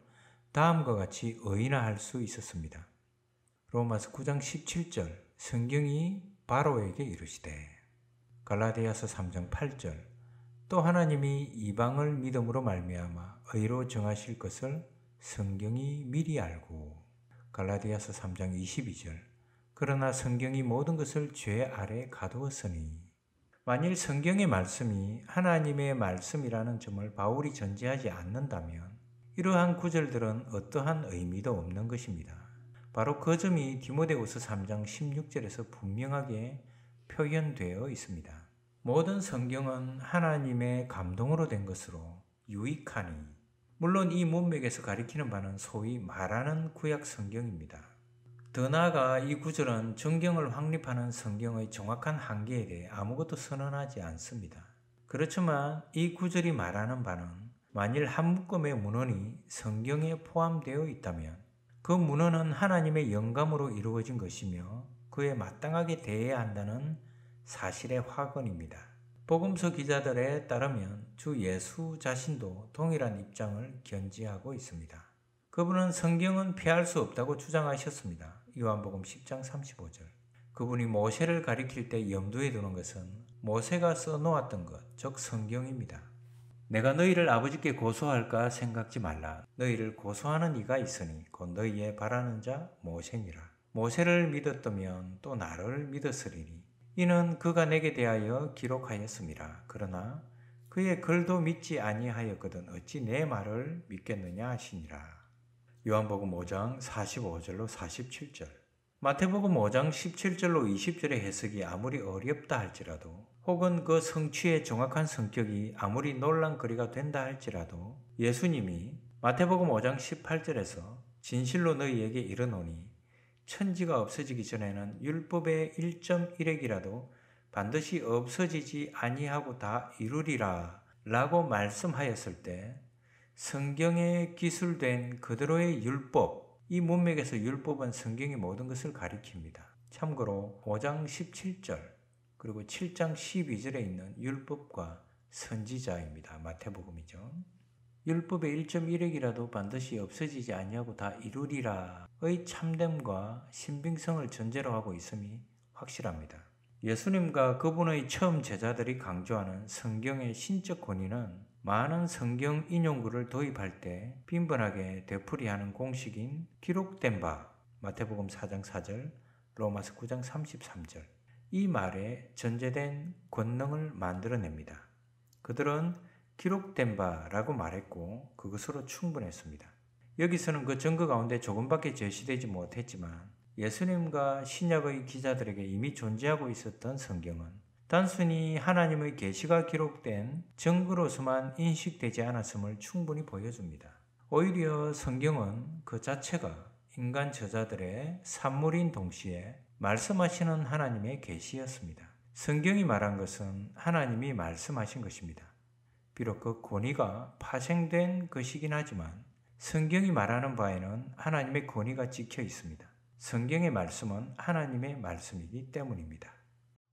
다음과 같이 의인화할 수 있었습니다. 로마서 9장 17절 성경이 바로에게 이르시되 갈라디아서 3장 8절 또 하나님이 이방을 믿음으로 말미암아 의로 정하실 것을 성경이 미리 알고 갈라디아서 3장 22절 그러나 성경이 모든 것을 죄 아래 가두었으니 만일 성경의 말씀이 하나님의 말씀이라는 점을 바울이 전제하지 않는다면 이러한 구절들은 어떠한 의미도 없는 것입니다. 바로 그 점이 디모데후서 3장 16절에서 분명하게 표현되어 있습니다. 모든 성경은 하나님의 감동으로 된 것으로 유익하니 물론 이 문맥에서 가리키는 바는 소위 말하는 구약 성경입니다. 더 나아가 이 구절은 정경을 확립하는 성경의 정확한 한계에 대해 아무것도 선언하지 않습니다. 그렇지만 이 구절이 말하는 바는 만일 한 묶음의 문헌이 성경에 포함되어 있다면 그 문헌은 하나님의 영감으로 이루어진 것이며 그에 마땅하게 대해야 한다는 사실의 확언입니다. 복음서 기자들에 따르면 주 예수 자신도 동일한 입장을 견지하고 있습니다. 그분은 성경은 피할 수 없다고 주장하셨습니다. 요한복음 10장 35절. 그분이 모세를 가리킬 때 염두에 두는 것은 모세가 써놓았던 것, 즉 성경입니다. 내가 너희를 아버지께 고소할까 생각지 말라. 너희를 고소하는 이가 있으니 곧 너희의 바라는 자 모세니라. 모세를 믿었더면또 나를 믿었으리니. 이는 그가 내게 대하여 기록하였습니다. 그러나 그의 글도 믿지 아니하였거든 어찌 내 말을 믿겠느냐 하시니라. 요한복음 5장 45절로 47절 마태복음 5장 17절로 20절의 해석이 아무리 어렵다 할지라도 혹은 그 성취의 정확한 성격이 아무리 논란거리가 된다 할지라도 예수님이 마태복음 5장 18절에서 진실로 너희에게 이르노니 천지가 없어지기 전에는 율법의 1.1액이라도 반드시 없어지지 아니하고 다 이루리라 라고 말씀하였을 때 성경에 기술된 그대로의 율법, 이 문맥에서 율법은 성경의 모든 것을 가리킵니다. 참고로 5장 17절, 그리고 7장 12절에 있는 율법과 선지자입니다. 마태복음이죠. 율법의 1.1억이라도 반드시 없어지지 않냐고다 이루리라의 참됨과 신빙성을 전제로 하고 있음이 확실합니다. 예수님과 그분의 처음 제자들이 강조하는 성경의 신적 권위는 많은 성경 인용구를 도입할 때 빈번하게 되풀이하는 공식인 기록된 바 마태복음 4장 4절, 로마서 9장 33절, 이 말에 전제된 권능을 만들어냅니다. 그들은 기록된 바라고 말했고 그것으로 충분했습니다. 여기서는 그 증거 가운데 조금밖에 제시되지 못했지만 예수님과 신약의 기자들에게 이미 존재하고 있었던 성경은 단순히 하나님의 계시가 기록된 증거로서만 인식되지 않았음을 충분히 보여줍니다. 오히려 성경은 그 자체가 인간 저자들의 산물인 동시에 말씀하시는 하나님의 계시였습니다. 성경이 말한 것은 하나님이 말씀하신 것입니다. 비록 그 권위가 파생된 것이긴 하지만 성경이 말하는 바에는 하나님의 권위가 지켜 있습니다. 성경의 말씀은 하나님의 말씀이기 때문입니다.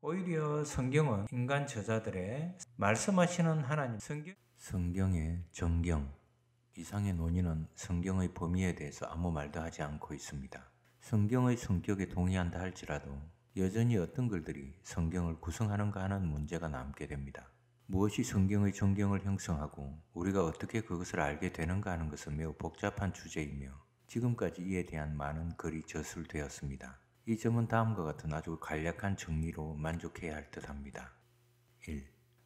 오히려 성경은 인간 저자들의 말씀하시는 하나님 성경 성경의 정경 이상의 논의는 성경의 범위에 대해서 아무 말도 하지 않고 있습니다. 성경의 성격에 동의한다 할지라도 여전히 어떤 글들이 성경을 구성하는가 하는 문제가 남게 됩니다. 무엇이 성경의 존경을 형성하고 우리가 어떻게 그것을 알게 되는가 하는 것은 매우 복잡한 주제이며 지금까지 이에 대한 많은 글이 저술되었습니다. 이 점은 다음과 같은 아주 간략한 정리로 만족해야 할 듯 합니다. 1.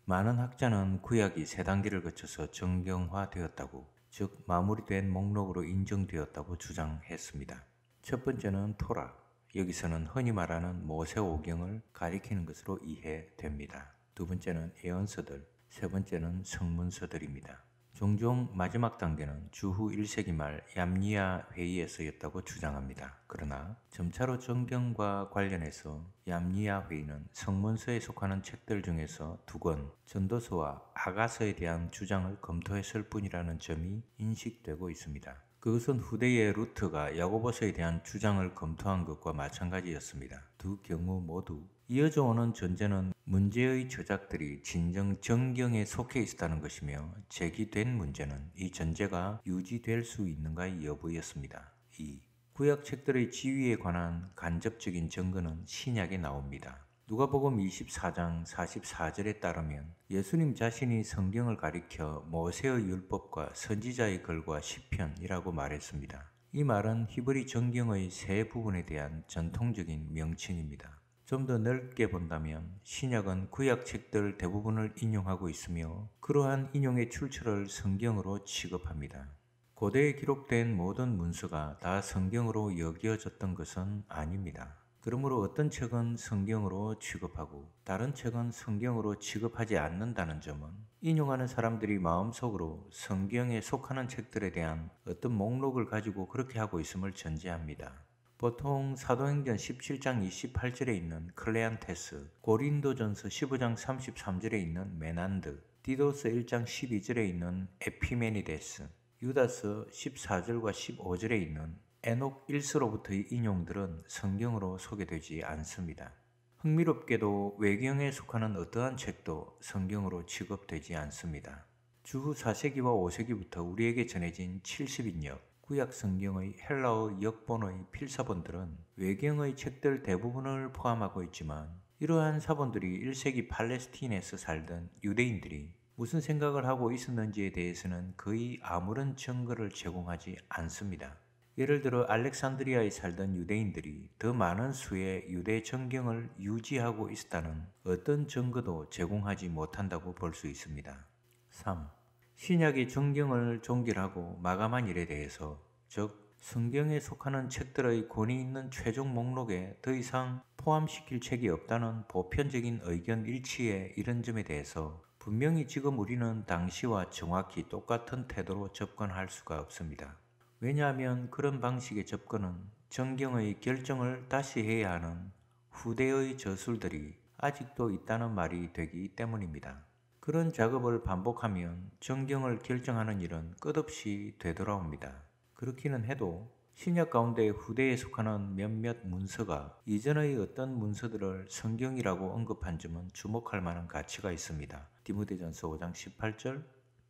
많은 학자는 구약이 세 단계를 거쳐서 정경화되었다고, 즉 마무리된 목록으로 인정되었다고 주장했습니다. 첫 번째는 토라. 여기서는 흔히 말하는 모세오경을 가리키는 것으로 이해됩니다. 두 번째는 예언서들, 세 번째는 성문서들입니다. 종종 마지막 단계는 주후 1세기 말 얌니아 회의에서였다고 주장합니다. 그러나 점차로 정경과 관련해서 얌니아 회의는 성문서에 속하는 책들 중에서 두 권, 전도서와 아가서에 대한 주장을 검토했을 뿐이라는 점이 인식되고 있습니다. 그것은 후대의 루트가 야고보서에 대한 주장을 검토한 것과 마찬가지였습니다. 두 경우 모두 이어져 오는 전제는 문제의 저작들이 진정 정경에 속해 있었다는 것이며 제기된 문제는 이 전제가 유지될 수 있는가의 여부였습니다. 2. 구약책들의 지위에 관한 간접적인 증거는 신약에 나옵니다. 누가복음 24장 44절에 따르면 예수님 자신이 성경을 가리켜 모세의 율법과 선지자의 글과 시편이라고 말했습니다. 이 말은 히브리 정경의 세 부분에 대한 전통적인 명칭입니다. 좀 더 넓게 본다면 신약은 구약 책들 대부분을 인용하고 있으며 그러한 인용의 출처를 성경으로 취급합니다. 고대에 기록된 모든 문서가 다 성경으로 여겨졌던 것은 아닙니다. 그러므로 어떤 책은 성경으로 취급하고 다른 책은 성경으로 취급하지 않는다는 점은 인용하는 사람들이 마음속으로 성경에 속하는 책들에 대한 어떤 목록을 가지고 그렇게 하고 있음을 전제합니다. 보통 사도행전 17장 28절에 있는 클레안테스, 고린도전서 15장 33절에 있는 메난드, 디도서 1장 12절에 있는 에피메니데스, 유다서 14절과 15절에 있는 에녹 1서로부터의 인용들은 성경으로 소개되지 않습니다. 흥미롭게도 외경에 속하는 어떠한 책도 성경으로 취급되지 않습니다. 주후 4세기와 5세기부터 우리에게 전해진 70인역, 구약 성경의 헬라어 역본의 필사본들은 외경의 책들 대부분을 포함하고 있지만 이러한 사본들이 1세기 팔레스틴에서 살던 유대인들이 무슨 생각을 하고 있었는지에 대해서는 거의 아무런 증거를 제공하지 않습니다. 예를 들어 알렉산드리아에 살던 유대인들이 더 많은 수의 유대 정경을 유지하고 있었다는 어떤 증거도 제공하지 못한다고 볼 수 있습니다. 3. 신약의 정경을 종결하고 마감한 일에 대해서 즉 성경에 속하는 책들의 권위 있는 최종 목록에 더 이상 포함시킬 책이 없다는 보편적인 의견 일치의 이런 점에 대해서 분명히 지금 우리는 당시와 정확히 똑같은 태도로 접근할 수가 없습니다. 왜냐하면 그런 방식의 접근은 정경의 결정을 다시 해야 하는 후대의 저술들이 아직도 있다는 말이 되기 때문입니다. 그런 작업을 반복하면 정경을 결정하는 일은 끝없이 되돌아옵니다. 그렇기는 해도 신약 가운데 후대에 속하는 몇몇 문서가 이전의 어떤 문서들을 성경이라고 언급한 점은 주목할 만한 가치가 있습니다. 디모데전서 5장 18절,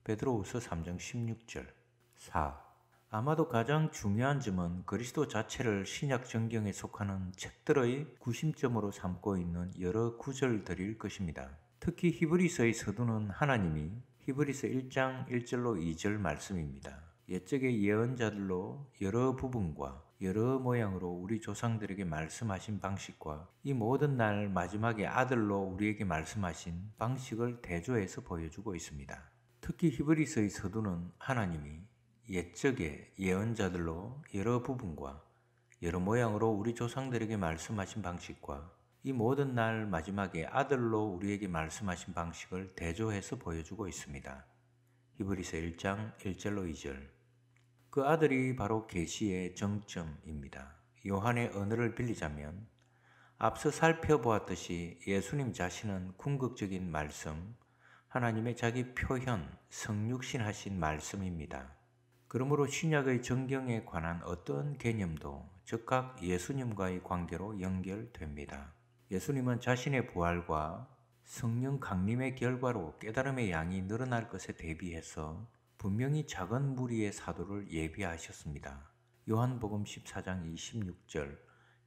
베드로후서 3장 16절, 4. 아마도 가장 중요한 점은 그리스도 자체를 신약 전경에 속하는 책들의 구심점으로 삼고 있는 여러 구절들일 것입니다. 특히 히브리서의 서두는 하나님이 히브리서 1장 1절로 2절 말씀입니다. 옛적의 예언자들로 여러 부분과 여러 모양으로 우리 조상들에게 말씀하신 방식과 이 모든 날 마지막에 아들로 우리에게 말씀하신 방식을 대조해서 보여주고 있습니다. 특히 히브리서의 서두는 하나님이 옛적의 예언자들로 여러 부분과 여러 모양으로 우리 조상들에게 말씀하신 방식과 이 모든 날 마지막에 아들로 우리에게 말씀하신 방식을 대조해서 보여주고 있습니다. 히브리서 1장 1절로 2절. 그 아들이 바로 계시의 정점입니다. 요한의 언어를 빌리자면 앞서 살펴보았듯이 예수님 자신은 궁극적인 말씀, 하나님의 자기 표현, 성육신하신 말씀입니다. 그러므로 신약의 정경에 관한 어떤 개념도 즉각 예수님과의 관계로 연결됩니다. 예수님은 자신의 부활과 성령 강림의 결과로 깨달음의 양이 늘어날 것에 대비해서 분명히 작은 무리의 사도를 예비하셨습니다. 요한복음 14장 26절,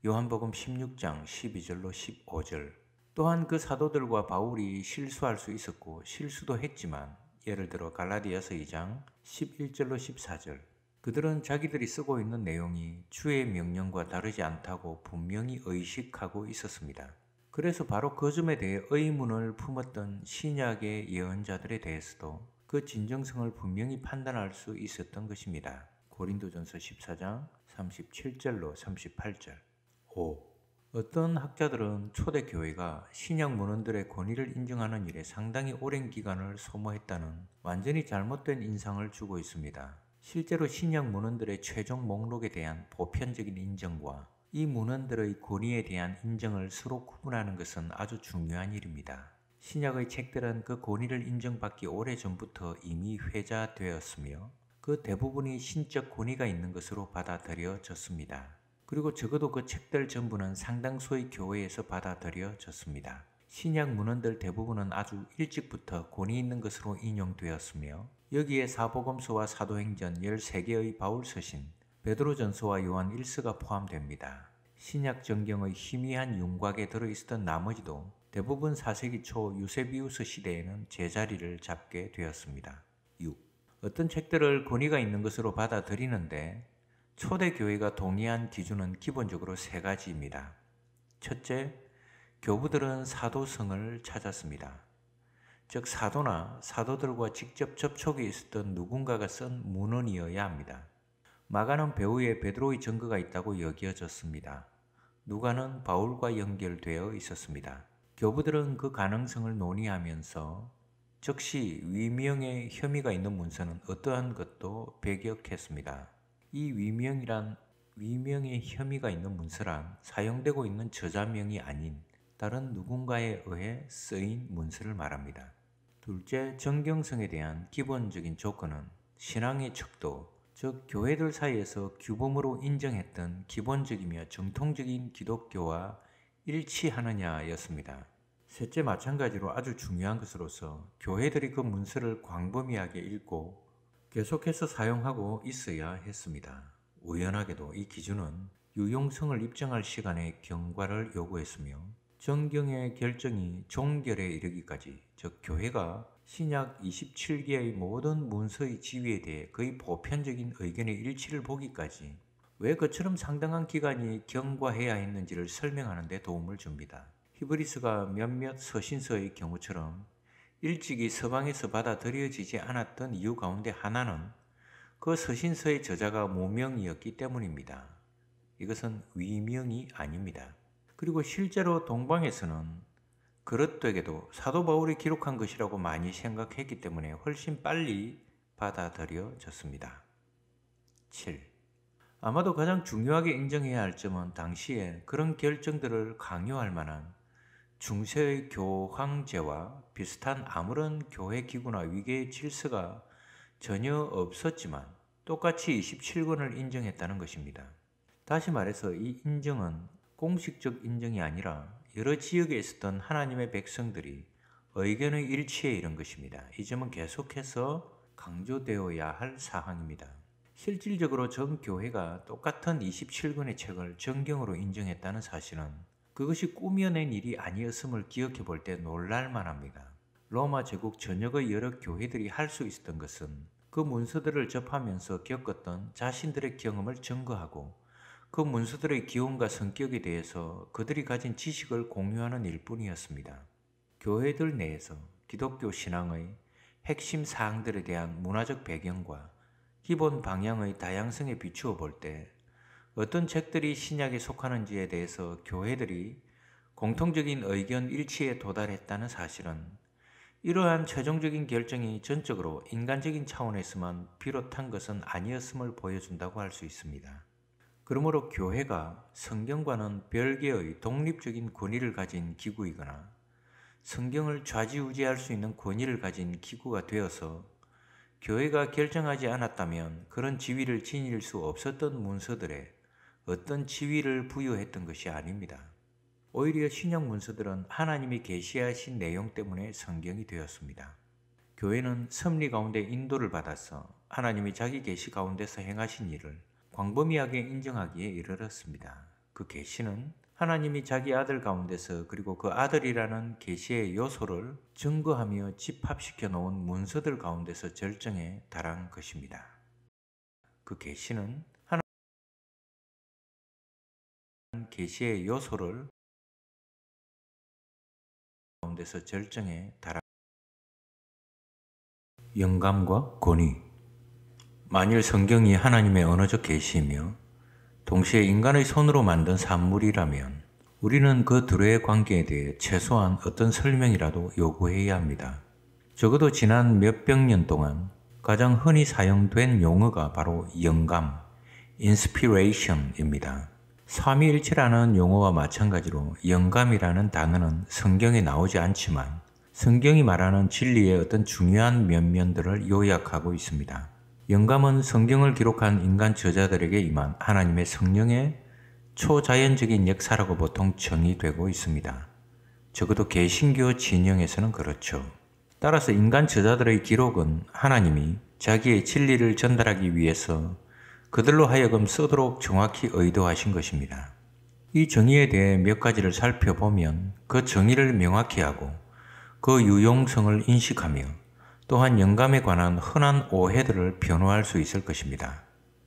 요한복음 16장 12절로 15절. 또한 그 사도들과 바울이 실수할 수 있었고 실수도 했지만 예를 들어 갈라디아서 2장 11절로 14절. 그들은 자기들이 쓰고 있는 내용이 주의 명령과 다르지 않다고 분명히 의식하고 있었습니다. 그래서 바로 그 점에 대해 의문을 품었던 신약의 예언자들에 대해서도 그 진정성을 분명히 판단할 수 있었던 것입니다. 고린도전서 14장 37절로 38절. 5. 어떤 학자들은 초대교회가 신약 문헌들의 권위를 인정하는 일에 상당히 오랜 기간을 소모했다는 완전히 잘못된 인상을 주고 있습니다. 실제로 신약 문헌들의 최종 목록에 대한 보편적인 인정과 이 문헌들의 권위에 대한 인정을 서로 구분하는 것은 아주 중요한 일입니다. 신약의 책들은 그 권위를 인정받기 오래전부터 이미 회자되었으며 그 대부분이 신적 권위가 있는 것으로 받아들여졌습니다. 그리고 적어도 그 책들 전부는 상당수의 교회에서 받아들여졌습니다. 신약 문헌들 대부분은 아주 일찍부터 권위 있는 것으로 인용되었으며 여기에 사복음서와 사도행전 13개의 바울서신, 베드로전서와 요한 일서가 포함됩니다. 신약 정경의 희미한 윤곽에 들어있었던 나머지도 대부분 4세기 초 유세비우스 시대에는 제자리를 잡게 되었습니다. 6. 어떤 책들을 권위가 있는 것으로 받아들이는데 초대교회가 동의한 기준은 기본적으로 세 가지입니다. 첫째, 교부들은 사도성을 찾았습니다. 즉, 사도나 사도들과 직접 접촉이 있었던 누군가가 쓴 문헌이어야 합니다. 마가는 배우의 베드로의 증거가 있다고 여겨졌습니다. 누가는 바울과 연결되어 있었습니다. 교부들은 그 가능성을 논의하면서 즉시 위명의 혐의가 있는 문서는 어떠한 것도 배격했습니다. 이 위명이란 위명의 혐의가 있는 문서란 사용되고 있는 저자명이 아닌 다른 누군가에 의해 쓰인 문서를 말합니다. 둘째, 정경성에 대한 기본적인 조건은 신앙의 척도, 즉 교회들 사이에서 규범으로 인정했던 기본적이며 정통적인 기독교와 일치하느냐였습니다. 셋째 마찬가지로 아주 중요한 것으로서 교회들이 그 문서를 광범위하게 읽고 계속해서 사용하고 있어야 했습니다. 우연하게도 이 기준은 유용성을 입증할 시간의 경과를 요구했으며 정경의 결정이 종결에 이르기까지 즉 교회가 신약 27개의 모든 문서의 지위에 대해 거의 보편적인 의견의 일치를 보기까지 왜 그처럼 상당한 기간이 경과해야 했는지를 설명하는 데 도움을 줍니다. 히브리스가 몇몇 서신서의 경우처럼 일찍이 서방에서 받아들여지지 않았던 이유 가운데 하나는 그 서신서의 저자가 모명이었기 때문입니다. 이것은 위명이 아닙니다. 그리고 실제로 동방에서는 그릇되게도 사도 바울이 기록한 것이라고 많이 생각했기 때문에 훨씬 빨리 받아들여졌습니다. 7. 아마도 가장 중요하게 인정해야 할 점은 당시에 그런 결정들을 강요할 만한 중세 교황제와 비슷한 아무런 교회 기구나 위계 질서가 전혀 없었지만 똑같이 27권을 인정했다는 것입니다. 다시 말해서 이 인정은 공식적 인정이 아니라 여러 지역에 있었던 하나님의 백성들이 의견의 일치에 이른 것입니다. 이 점은 계속해서 강조되어야 할 사항입니다. 실질적으로 전 교회가 똑같은 27권의 책을 전경으로 인정했다는 사실은 그것이 꾸며낸 일이 아니었음을 기억해 볼 때 놀랄만 합니다. 로마 제국 전역의 여러 교회들이 할 수 있었던 것은 그 문서들을 접하면서 겪었던 자신들의 경험을 증거하고 그 문서들의 기운과 성격에 대해서 그들이 가진 지식을 공유하는 일 뿐이었습니다. 교회들 내에서 기독교 신앙의 핵심 사항들에 대한 문화적 배경과 기본 방향의 다양성에 비추어 볼때 어떤 책들이 신약에 속하는지에 대해서 교회들이 공통적인 의견 일치에 도달했다는 사실은 이러한 최종적인 결정이 전적으로 인간적인 차원에서만 비롯한 것은 아니었음을 보여준다고 할 수 있습니다. 그러므로 교회가 성경과는 별개의 독립적인 권위를 가진 기구이거나 성경을 좌지우지할 수 있는 권위를 가진 기구가 되어서 교회가 결정하지 않았다면 그런 지위를 지닐 수 없었던 문서들에 어떤 지위를 부여했던 것이 아닙니다. 오히려 신약 문서들은 하나님이 계시하신 내용 때문에 성경이 되었습니다. 교회는 섭리 가운데 인도를 받아서 하나님이 자기 계시 가운데서 행하신 일을 광범위하게 인정하기에 이르렀습니다. 그 계시는 하나님이 자기 아들 가운데서 그리고 그 아들이라는 계시의 요소를 증거하며 집합시켜 놓은 문서들 가운데서 절정에 달한 것입니다. 그 계시는 계시의 요소를 가운데서 절정에 달아 영감과 권위 만일 성경이 하나님의 언어적 계시이며 동시에 인간의 손으로 만든 산물이라면 우리는 그 둘의 관계에 대해 최소한 어떤 설명이라도 요구해야 합니다. 적어도 지난 몇 백 년 동안 가장 흔히 사용된 용어가 바로 영감, inspiration입니다. 삼위일체라는 용어와 마찬가지로 영감이라는 단어는 성경에 나오지 않지만 성경이 말하는 진리의 어떤 중요한 면면들을 요약하고 있습니다. 영감은 성경을 기록한 인간 저자들에게 임한 하나님의 성령의 초자연적인 역사라고 보통 정의되고 있습니다. 적어도 개신교 진영에서는 그렇죠. 따라서 인간 저자들의 기록은 하나님이 자기의 진리를 전달하기 위해서 그들로 하여금 쓰도록 정확히 의도하신 것입니다. 이 정의에 대해 몇 가지를 살펴보면 그 정의를 명확히 하고 그 유용성을 인식하며 또한 영감에 관한 흔한 오해들을 변호할 수 있을 것입니다.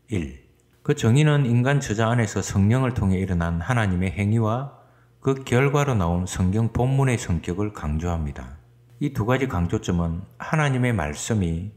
1. 그 정의는 인간 저자 안에서 성령을 통해 일어난 하나님의 행위와 그 결과로 나온 성경 본문의 성격을 강조합니다. 이 두 가지 강조점은 하나님의 말씀이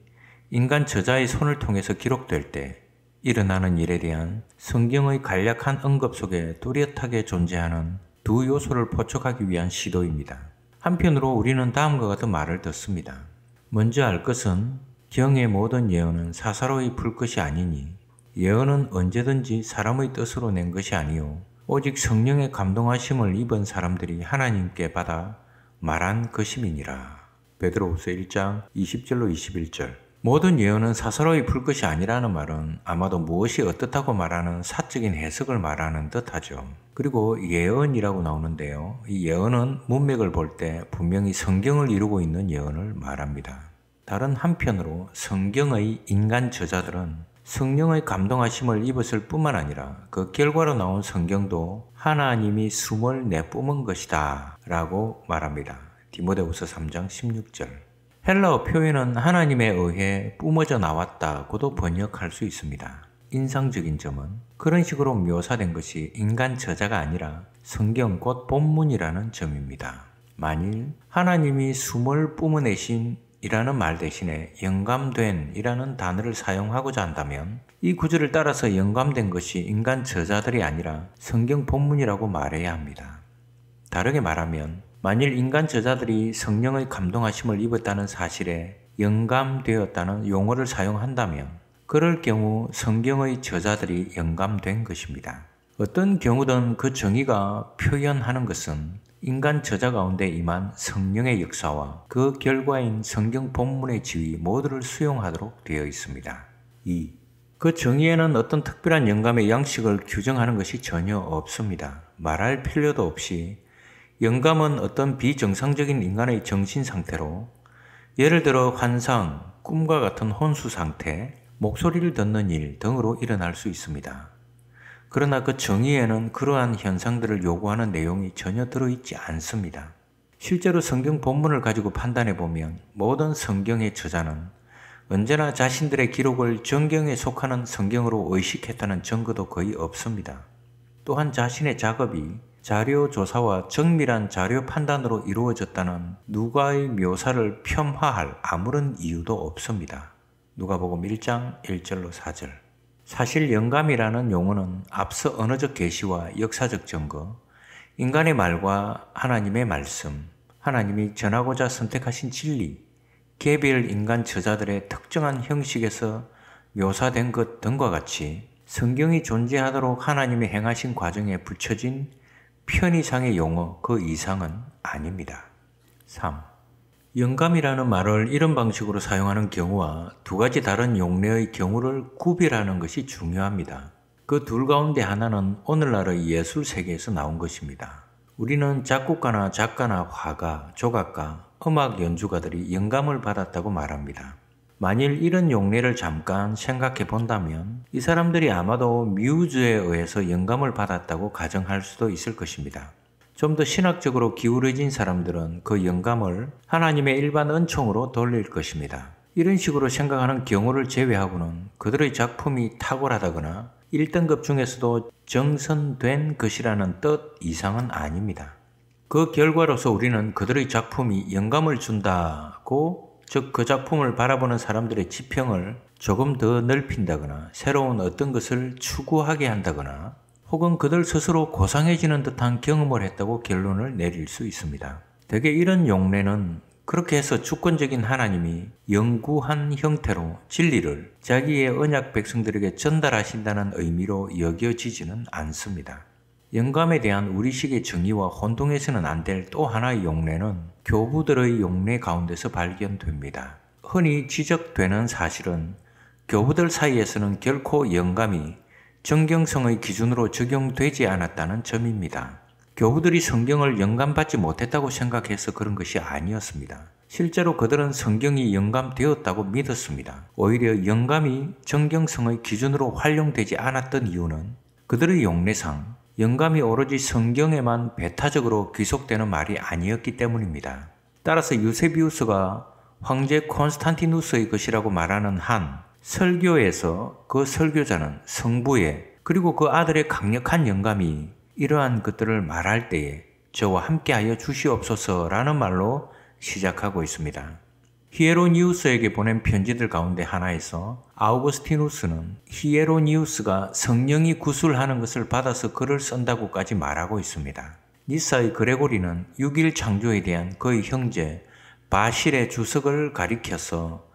인간 저자의 손을 통해서 기록될 때 일어나는 일에 대한 성경의 간략한 언급 속에 뚜렷하게 존재하는 두 요소를 포착하기 위한 시도입니다. 한편으로 우리는 다음과 같은 말을 듣습니다. 먼저 알 것은 경의 모든 예언은 사사로이 풀 것이 아니니 예언은 언제든지 사람의 뜻으로 낸 것이 아니요 오직 성령의 감동하심을 입은 사람들이 하나님께 받아 말한 것임이니라. 베드로후서 1장 20절로 21절 모든 예언은 사사로이 풀 것이 아니라는 말은 아마도 무엇이 어떻다고 말하는 사적인 해석을 말하는 듯하죠. 그리고 예언이라고 나오는데요. 이 예언은 문맥을 볼 때 분명히 성경을 이루고 있는 예언을 말합니다. 다른 한편으로 성경의 인간 저자들은 성령의 감동하심을 입었을 뿐만 아니라 그 결과로 나온 성경도 하나님이 숨을 내뿜은 것이다 라고 말합니다. 디모데우서 3장 16절 헬라어 표현은 하나님에 의해 뿜어져 나왔다고도 번역할 수 있습니다. 인상적인 점은 그런 식으로 묘사된 것이 인간 저자가 아니라 성경 곧 본문이라는 점입니다. 만일 하나님이 숨을 뿜어내신 이라는 말 대신에 영감된 이라는 단어를 사용하고자 한다면 이 구절을 따라서 영감된 것이 인간 저자들이 아니라 성경 본문이라고 말해야 합니다. 다르게 말하면 만일 인간 저자들이 성령의 감동하심을 입었다는 사실에 영감되었다는 용어를 사용한다면 그럴 경우 성경의 저자들이 영감된 것입니다. 어떤 경우든 그 정의가 표현하는 것은 인간 저자 가운데 임한 성령의 역사와 그 결과인 성경 본문의 지위 모두를 수용하도록 되어 있습니다. 2. 그 정의에는 어떤 특별한 영감의 양식을 규정하는 것이 전혀 없습니다. 말할 필요도 없이 영감은 어떤 비정상적인 인간의 정신 상태로 예를 들어 환상, 꿈과 같은 혼수 상태, 목소리를 듣는 일 등으로 일어날 수 있습니다. 그러나 그 정의에는 그러한 현상들을 요구하는 내용이 전혀 들어있지 않습니다. 실제로 성경 본문을 가지고 판단해 보면 모든 성경의 저자는 언제나 자신들의 기록을 정경에 속하는 성경으로 의식했다는 증거도 거의 없습니다. 또한 자신의 작업이 자료 조사와 정밀한 자료 판단으로 이루어졌다는 누가의 묘사를 폄하할 아무런 이유도 없습니다. 누가복음 1장 1절로 4절. 사실 영감이라는 용어는 앞서 언어적 계시와 역사적 증거, 인간의 말과 하나님의 말씀, 하나님이 전하고자 선택하신 진리, 개별 인간 저자들의 특정한 형식에서 묘사된 것 등과 같이 성경이 존재하도록 하나님이 행하신 과정에 붙여진 편의상의 용어 그 이상은 아닙니다. 3. 영감이라는 말을 이런 방식으로 사용하는 경우와 두 가지 다른 용례의 경우를 구별하는 것이 중요합니다. 그 둘 가운데 하나는 오늘날의 예술 세계에서 나온 것입니다. 우리는 작곡가나 작가나 화가, 조각가, 음악 연주가들이 영감을 받았다고 말합니다. 만일 이런 용례를 잠깐 생각해 본다면 이 사람들이 아마도 뮤즈에 의해서 영감을 받았다고 가정할 수도 있을 것입니다. 좀 더 신학적으로 기울어진 사람들은 그 영감을 하나님의 일반 은총으로 돌릴 것입니다. 이런 식으로 생각하는 경우를 제외하고는 그들의 작품이 탁월하다거나 1등급 중에서도 정선된 것이라는 뜻 이상은 아닙니다. 그 결과로서 우리는 그들의 작품이 영감을 준다고 즉그 작품을 바라보는 사람들의 지평을 조금 더 넓힌다거나 새로운 어떤 것을 추구하게 한다거나 혹은 그들 스스로 고상해지는 듯한 경험을 했다고 결론을 내릴 수 있습니다. 대개 이런 용례는 그렇게 해서 주권적인 하나님이 영구한 형태로 진리를 자기의 언약 백성들에게 전달하신다는 의미로 여겨지지는 않습니다. 영감에 대한 우리식의 정의와 혼동해서는 안 될 또 하나의 용례는 교부들의 용례 가운데서 발견됩니다. 흔히 지적되는 사실은 교부들 사이에서는 결코 영감이 정경성의 기준으로 적용되지 않았다는 점입니다. 교부들이 성경을 영감받지 못했다고 생각해서 그런 것이 아니었습니다. 실제로 그들은 성경이 영감되었다고 믿었습니다. 오히려 영감이 정경성의 기준으로 활용되지 않았던 이유는 그들의 용례상 영감이 오로지 성경에만 배타적으로 귀속되는 말이 아니었기 때문입니다. 따라서 유세비우스가 황제 콘스탄티누스의 것이라고 말하는 한 설교에서 그 설교자는 성부의 그리고 그 아들의 강력한 영감이 이러한 것들을 말할 때에 저와 함께하여 주시옵소서라는 말로 시작하고 있습니다. 히에로니우스에게 보낸 편지들 가운데 하나에서 아우구스티누스는 히에로니우스가 성령이 구술하는 것을 받아서 글을 쓴다고까지 말하고 있습니다. 니사의 그레고리는 6일 창조에 대한 그의 형제 바실의 주석을 가리켜서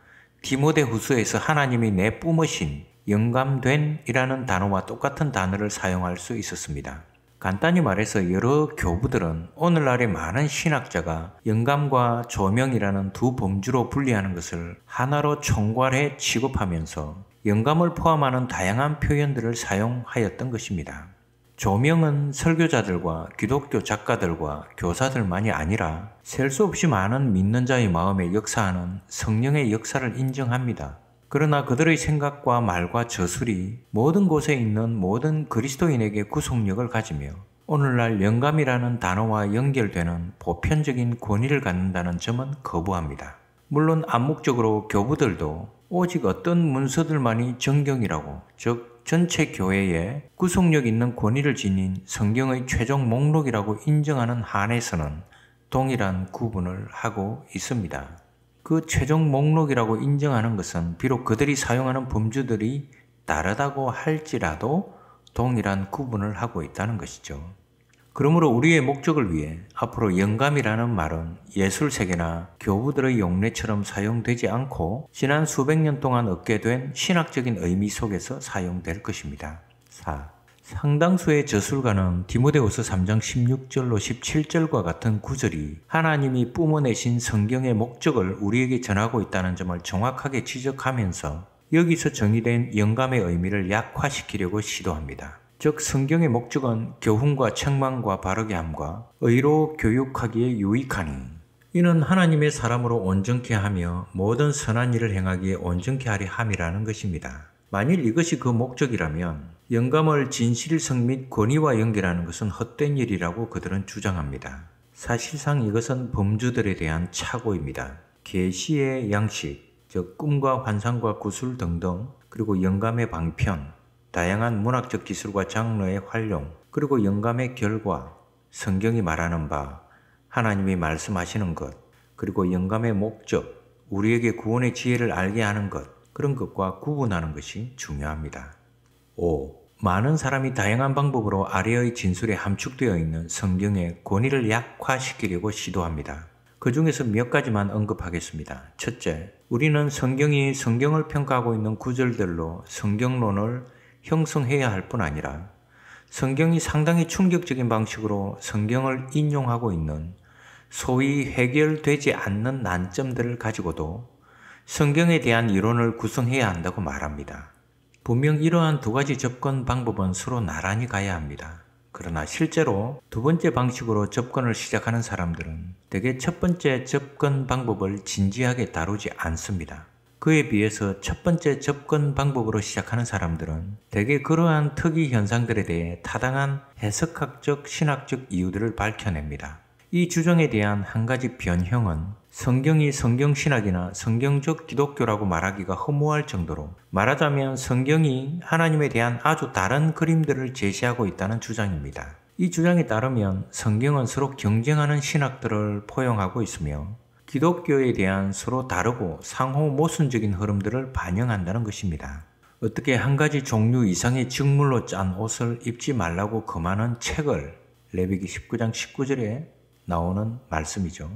디모데 후서에서 하나님이 내 뿜으신 영감된이라는 단어와 똑같은 단어를 사용할 수 있었습니다. 간단히 말해서 여러 교부들은 오늘날의 많은 신학자가 영감과 조명이라는 두 범주로 분리하는 것을 하나로 총괄해 취급하면서 영감을 포함하는 다양한 표현들을 사용하였던 것입니다. 조명은 설교자들과 기독교 작가들과 교사들만이 아니라 셀 수 없이 많은 믿는 자의 마음에 역사하는 성령의 역사를 인정합니다. 그러나 그들의 생각과 말과 저술이 모든 곳에 있는 모든 그리스도인에게 구속력을 가지며 오늘날 영감이라는 단어와 연결되는 보편적인 권위를 갖는다는 점은 거부합니다. 물론 암묵적으로 교부들도 오직 어떤 문서들만이 정경이라고, 즉 전체 교회에 구속력 있는 권위를 지닌 성경의 최종 목록이라고 인정하는 한에서는 동일한 구분을 하고 있습니다. 그 최종 목록이라고 인정하는 것은 비록 그들이 사용하는 범주들이 다르다고 할지라도 동일한 구분을 하고 있다는 것이죠. 그러므로 우리의 목적을 위해 앞으로 영감이라는 말은 예술 세계나 교부들의 용례처럼 사용되지 않고 지난 수백 년 동안 얻게 된 신학적인 의미 속에서 사용될 것입니다. 4. 상당수의 저술가는 디모데후서 3장 16절로 17절과 같은 구절이 하나님이 뿜어내신 성경의 목적을 우리에게 전하고 있다는 점을 정확하게 지적하면서 여기서 정의된 영감의 의미를 약화시키려고 시도합니다. 즉 성경의 목적은 교훈과 책망과 바르게 함과 의로 교육하기에 유익하니 이는 하나님의 사람으로 온전케 하며 모든 선한 일을 행하기에 온전케 하리 함이라는 것입니다. 만일 이것이 그 목적이라면 영감을 진실성 및 권위와 연결하는 것은 헛된 일이라고 그들은 주장합니다. 사실상 이것은 범주들에 대한 착오입니다. 계시의 양식, 즉 꿈과 환상과 구술 등등, 그리고 영감의 방편, 다양한 문학적 기술과 장르의 활용, 그리고 영감의 결과, 성경이 말하는 바, 하나님이 말씀하시는 것, 그리고 영감의 목적, 우리에게 구원의 지혜를 알게 하는 것, 그런 것과 구분하는 것이 중요합니다. 5. 많은 사람이 다양한 방법으로 아래의 진술에 함축되어 있는 성경의 권위를 약화시키려고 시도합니다. 그 중에서 몇 가지만 언급하겠습니다. 첫째, 우리는 성경이 성경을 평가하고 있는 구절들로 성경론을 형성해야 할 뿐 아니라 성경이 상당히 충격적인 방식으로 성경을 인용하고 있는 소위 해결되지 않는 난점들을 가지고도 성경에 대한 이론을 구성해야 한다고 말합니다. 분명 이러한 두 가지 접근 방법은 서로 나란히 가야 합니다. 그러나 실제로 두 번째 방식으로 접근을 시작하는 사람들은 대개 첫 번째 접근 방법을 진지하게 다루지 않습니다. 그에 비해서 첫 번째 접근 방법으로 시작하는 사람들은 대개 그러한 특이 현상들에 대해 타당한 해석학적, 신학적 이유들을 밝혀냅니다. 이 주정에 대한 한 가지 변형은 성경이 성경신학이나 성경적 기독교라고 말하기가 허무할 정도로 말하자면 성경이 하나님에 대한 아주 다른 그림들을 제시하고 있다는 주장입니다. 이 주장에 따르면 성경은 서로 경쟁하는 신학들을 포용하고 있으며 기독교에 대한 서로 다르고 상호 모순적인 흐름들을 반영한다는 것입니다. 어떻게 한 가지 종류 이상의 직물로 짠 옷을 입지 말라고 금하는 책을 레비기 19장 19절에 나오는 말씀이죠.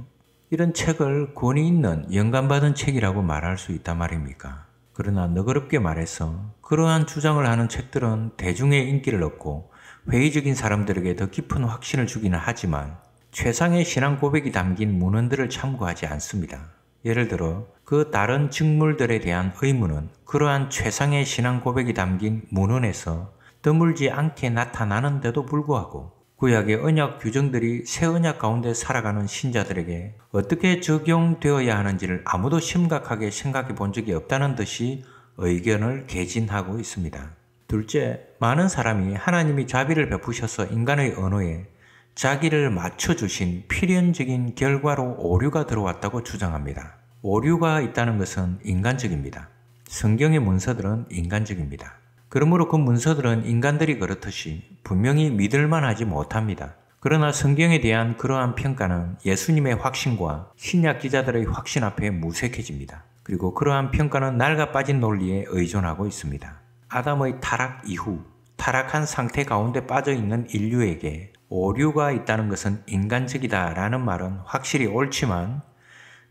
이런 책을 권위 있는 영감받은 책이라고 말할 수 있단 말입니까? 그러나 너그럽게 말해서 그러한 주장을 하는 책들은 대중의 인기를 얻고 회의적인 사람들에게 더 깊은 확신을 주기는 하지만 최상의 신앙 고백이 담긴 문헌들을 참고하지 않습니다. 예를 들어 그 다른 직물들에 대한 의문은 그러한 최상의 신앙 고백이 담긴 문헌에서 드물지 않게 나타나는데도 불구하고 구약의 언약 규정들이 새 언약 가운데 살아가는 신자들에게 어떻게 적용되어야 하는지를 아무도 심각하게 생각해 본 적이 없다는 듯이 의견을 개진하고 있습니다. 둘째, 많은 사람이 하나님이 자비를 베푸셔서 인간의 언어에 자기를 맞춰주신 필연적인 결과로 오류가 들어왔다고 주장합니다. 오류가 있다는 것은 인간적입니다. 성경의 문서들은 인간적입니다. 그러므로 그 문서들은 인간들이 그렇듯이 분명히 믿을만 하지 못합니다. 그러나 성경에 대한 그러한 평가는 예수님의 확신과 신약 기자들의 확신 앞에 무색해집니다. 그리고 그러한 평가는 날가 빠진 논리에 의존하고 있습니다. 아담의 타락 이후 타락한 상태 가운데 빠져 있는 인류에게 오류가 있다는 것은 인간적이다라는 말은 확실히 옳지만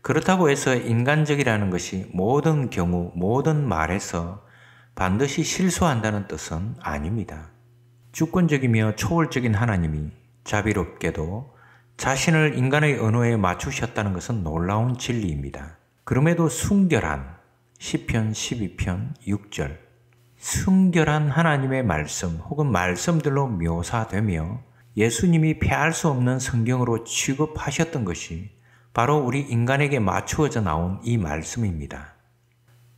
그렇다고 해서 인간적이라는 것이 모든 경우 모든 말에서 반드시 실수한다는 뜻은 아닙니다. 주권적이며 초월적인 하나님이 자비롭게도 자신을 인간의 언어에 맞추셨다는 것은 놀라운 진리입니다. 그럼에도 순결한 시편 12편 6절 순결한 하나님의 말씀 혹은 말씀들로 묘사되며 예수님이 패할 수 없는 성경으로 취급하셨던 것이 바로 우리 인간에게 맞추어져 나온 이 말씀입니다.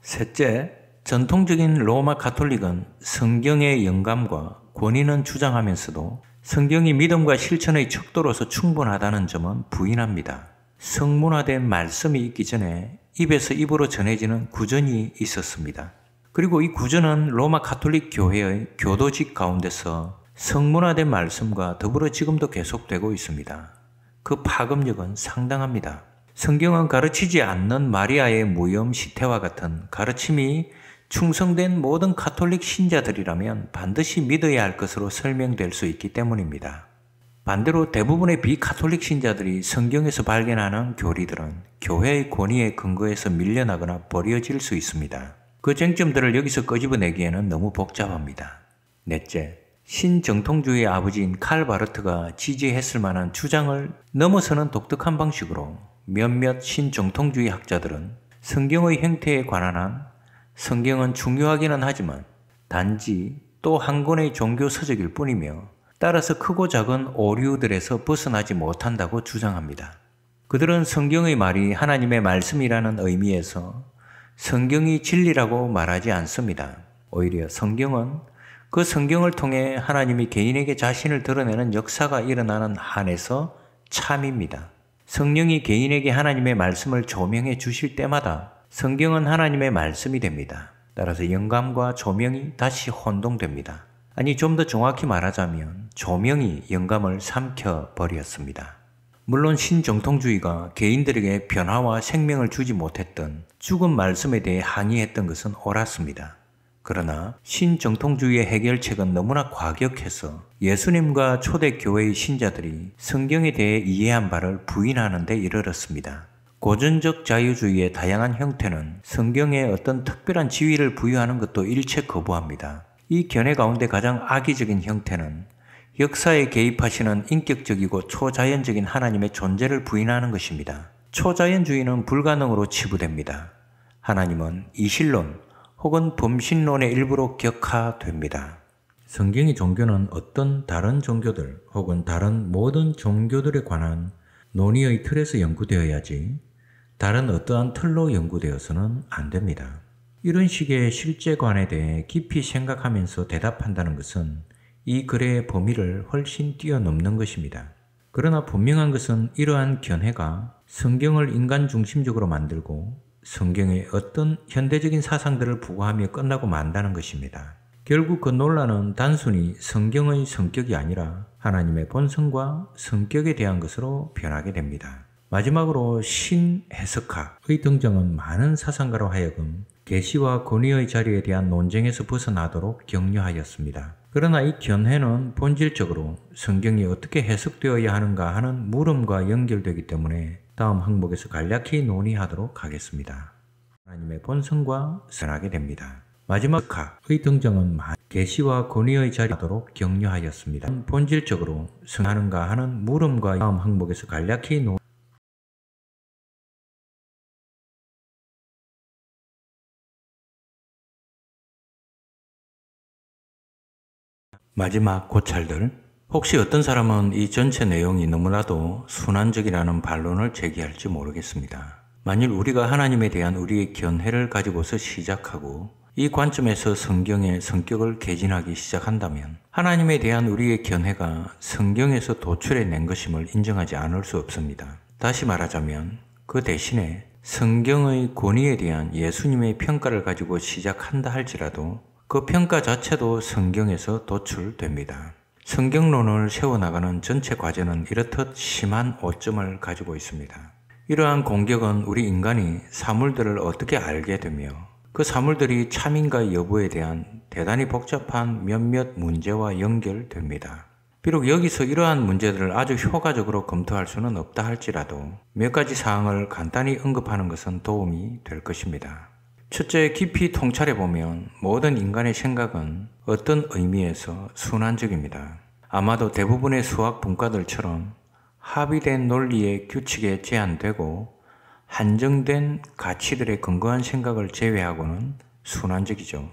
셋째, 전통적인 로마 가톨릭은 성경의 영감과 권위는 주장하면서도 성경이 믿음과 실천의 척도로서 충분하다는 점은 부인합니다. 성문화된 말씀이 있기 전에 입에서 입으로 전해지는 구전이 있었습니다. 그리고 이 구전은 로마 가톨릭 교회의 교도직 가운데서 성문화된 말씀과 더불어 지금도 계속되고 있습니다. 그 파급력은 상당합니다. 성경은 가르치지 않는 마리아의 무염 시태와 같은 가르침이 충성된 모든 가톨릭 신자들이라면 반드시 믿어야 할 것으로 설명될 수 있기 때문입니다. 반대로 대부분의 비가톨릭 신자들이 성경에서 발견하는 교리들은 교회의 권위에 근거해서 밀려나거나 버려질 수 있습니다. 그 쟁점들을 여기서 꺼집어내기에는 너무 복잡합니다. 넷째, 신정통주의 아버지인 칼바르트가 지지했을 만한 주장을 넘어서는 독특한 방식으로 몇몇 신정통주의 학자들은 성경의 형태에 관한 한 성경은 중요하기는 하지만 단지 또 한 권의 종교 서적일 뿐이며 따라서 크고 작은 오류들에서 벗어나지 못한다고 주장합니다. 그들은 성경의 말이 하나님의 말씀이라는 의미에서 성경이 진리라고 말하지 않습니다. 오히려 성경은 그 성경을 통해 하나님이 개인에게 자신을 드러내는 역사가 일어나는 한에서 참입니다. 성령이 개인에게 하나님의 말씀을 조명해 주실 때마다 성경은 하나님의 말씀이 됩니다. 따라서 영감과 조명이 다시 혼동됩니다. 아니, 좀 더 정확히 말하자면 조명이 영감을 삼켜버렸습니다. 물론 신정통주의가 개인들에게 변화와 생명을 주지 못했던 죽은 말씀에 대해 항의했던 것은 옳았습니다. 그러나 신정통주의의 해결책은 너무나 과격해서 예수님과 초대교회의 신자들이 성경에 대해 이해한 바를 부인하는 데 이르렀습니다. 고전적 자유주의의 다양한 형태는 성경에 어떤 특별한 지위를 부여하는 것도 일체 거부합니다. 이 견해 가운데 가장 악의적인 형태는 역사에 개입하시는 인격적이고 초자연적인 하나님의 존재를 부인하는 것입니다. 초자연주의는 불가능으로 치부됩니다. 하나님은 이실론 혹은 범신론의 일부로 격하됩니다 성경의 종교는 어떤 다른 종교들 혹은 다른 모든 종교들에 관한 논의의 틀에서 연구되어야지 다른 어떠한 틀로 연구되어서는 안 됩니다. 이런 식의 실제관에 대해 깊이 생각하면서 대답한다는 것은 이 글의 범위를 훨씬 뛰어넘는 것입니다. 그러나 분명한 것은 이러한 견해가 성경을 인간 중심적으로 만들고 성경의 어떤 현대적인 사상들을 부과하며 끝나고 만다는 것입니다. 결국 그 논란은 단순히 성경의 성격이 아니라 하나님의 본성과 성격에 대한 것으로 변하게 됩니다. 마지막으로 신해석학의 등장은 많은 사상가로 하여금 계시와 권위의 자리에 대한 논쟁에서 벗어나도록 격려하였습니다. 그러나 이 견해는 본질적으로 성경이 어떻게 해석되어야 하는가 하는 물음과 연결되기 때문에 다음 항목에서 간략히 논의하도록 하겠습니다. 하나님의 본성과 선하게 됩니다. 마지막 학의 등장은 계시와 권위의 자리하도록 에 격려하였습니다. 본질적으로 선하는가 하는 물음과 다음 항목에서 간략히 논 마지막 고찰들. 혹시 어떤 사람은 이 전체 내용이 너무나도 순환적이라는 반론을 제기할지 모르겠습니다. 만일 우리가 하나님에 대한 우리의 견해를 가지고서 시작하고 이 관점에서 성경의 성격을 개진하기 시작한다면 하나님에 대한 우리의 견해가 성경에서 도출해낸 것임을 인정하지 않을 수 없습니다. 다시 말하자면 그 대신에 성경의 권위에 대한 예수님의 평가를 가지고 시작한다 할지라도 그 평가 자체도 성경에서 도출됩니다. 성경론을 세워나가는 전체 과제는 이렇듯 심한 오점을 가지고 있습니다. 이러한 공격은 우리 인간이 사물들을 어떻게 알게 되며 그 사물들이 참인가 여부에 대한 대단히 복잡한 몇몇 문제와 연결됩니다. 비록 여기서 이러한 문제들을 아주 효과적으로 검토할 수는 없다 할지라도 몇 가지 사항을 간단히 언급하는 것은 도움이 될 것입니다. 첫째, 깊이 통찰해 보면 모든 인간의 생각은 어떤 의미에서 순환적입니다. 아마도 대부분의 수학 분과들처럼 합의된 논리의 규칙에 제한되고 한정된 가치들의 근거한 생각을 제외하고는 순환적이죠.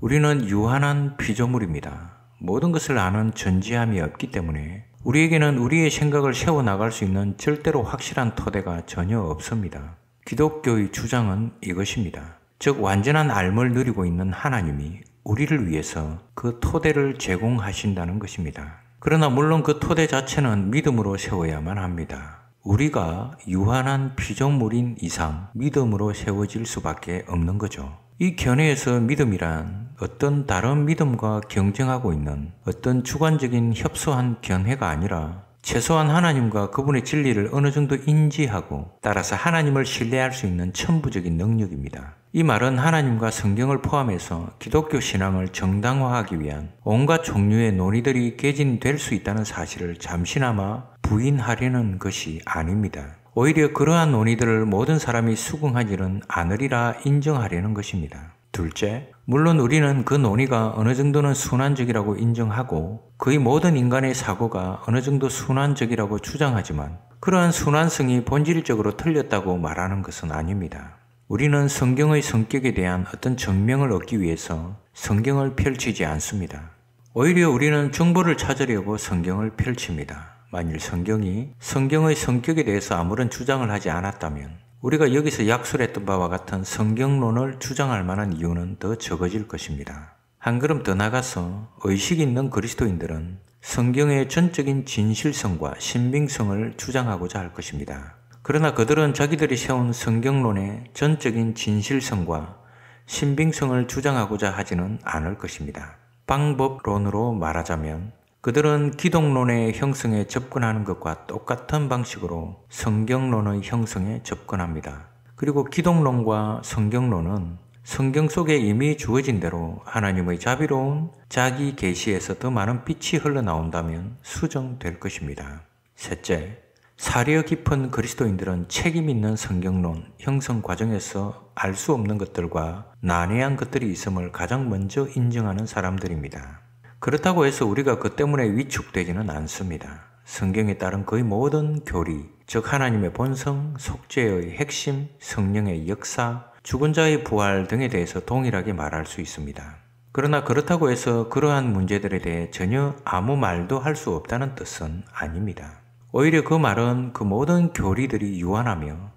우리는 유한한 피조물입니다. 모든 것을 아는 전지함이 없기 때문에 우리에게는 우리의 생각을 세워나갈 수 있는 절대로 확실한 토대가 전혀 없습니다. 기독교의 주장은 이것입니다. 즉 완전한 알을 누리고 있는 하나님이 우리를 위해서 그 토대를 제공하신다는 것입니다. 그러나 물론 그 토대 자체는 믿음으로 세워야만 합니다. 우리가 유한한 피조물인 이상 믿음으로 세워질 수밖에 없는 거죠. 이 견해에서 믿음이란 어떤 다른 믿음과 경쟁하고 있는 어떤 주관적인 협소한 견해가 아니라 최소한 하나님과 그분의 진리를 어느 정도 인지하고 따라서 하나님을 신뢰할 수 있는 천부적인 능력입니다. 이 말은 하나님과 성경을 포함해서 기독교 신앙을 정당화하기 위한 온갖 종류의 논의들이 개진될 수 있다는 사실을 잠시나마 부인하려는 것이 아닙니다. 오히려 그러한 논의들을 모든 사람이 수긍하지는 않으리라 인정하려는 것입니다. 둘째, 물론 우리는 그 논의가 어느 정도는 순환적이라고 인정하고 거의 모든 인간의 사고가 어느 정도 순환적이라고 주장하지만 그러한 순환성이 본질적으로 틀렸다고 말하는 것은 아닙니다. 우리는 성경의 성격에 대한 어떤 증명을 얻기 위해서 성경을 펼치지 않습니다. 오히려 우리는 정보를 찾으려고 성경을 펼칩니다. 만일 성경이 성경의 성격에 대해서 아무런 주장을 하지 않았다면 우리가 여기서 약술했던 바와 같은 성경론을 주장할 만한 이유는 더 적어질 것입니다. 한 걸음 더 나가서 의식 있는 그리스도인들은 성경의 전적인 진실성과 신빙성을 주장하고자 할 것입니다. 그러나 그들은 자기들이 세운 성경론의 전적인 진실성과 신빙성을 주장하고자 하지는 않을 것입니다. 방법론으로 말하자면 그들은 기독론의 형성에 접근하는 것과 똑같은 방식으로 성경론의 형성에 접근합니다. 그리고 기독론과 성경론은 성경 속에 이미 주어진 대로 하나님의 자비로운 자기 계시에서 더 많은 빛이 흘러나온다면 수정될 것입니다. 셋째, 사려 깊은 그리스도인들은 책임 있는 성경론 형성 과정에서 알 수 없는 것들과 난해한 것들이 있음을 가장 먼저 인정하는 사람들입니다. 그렇다고 해서 우리가 그 때문에 위축되지는 않습니다. 성경에 따른 거의 모든 교리, 즉 하나님의 본성, 속죄의 핵심, 성령의 역사, 죽은 자의 부활 등에 대해서 동일하게 말할 수 있습니다. 그러나 그렇다고 해서 그러한 문제들에 대해 전혀 아무 말도 할 수 없다는 뜻은 아닙니다. 오히려 그 말은 그 모든 교리들이 유한하며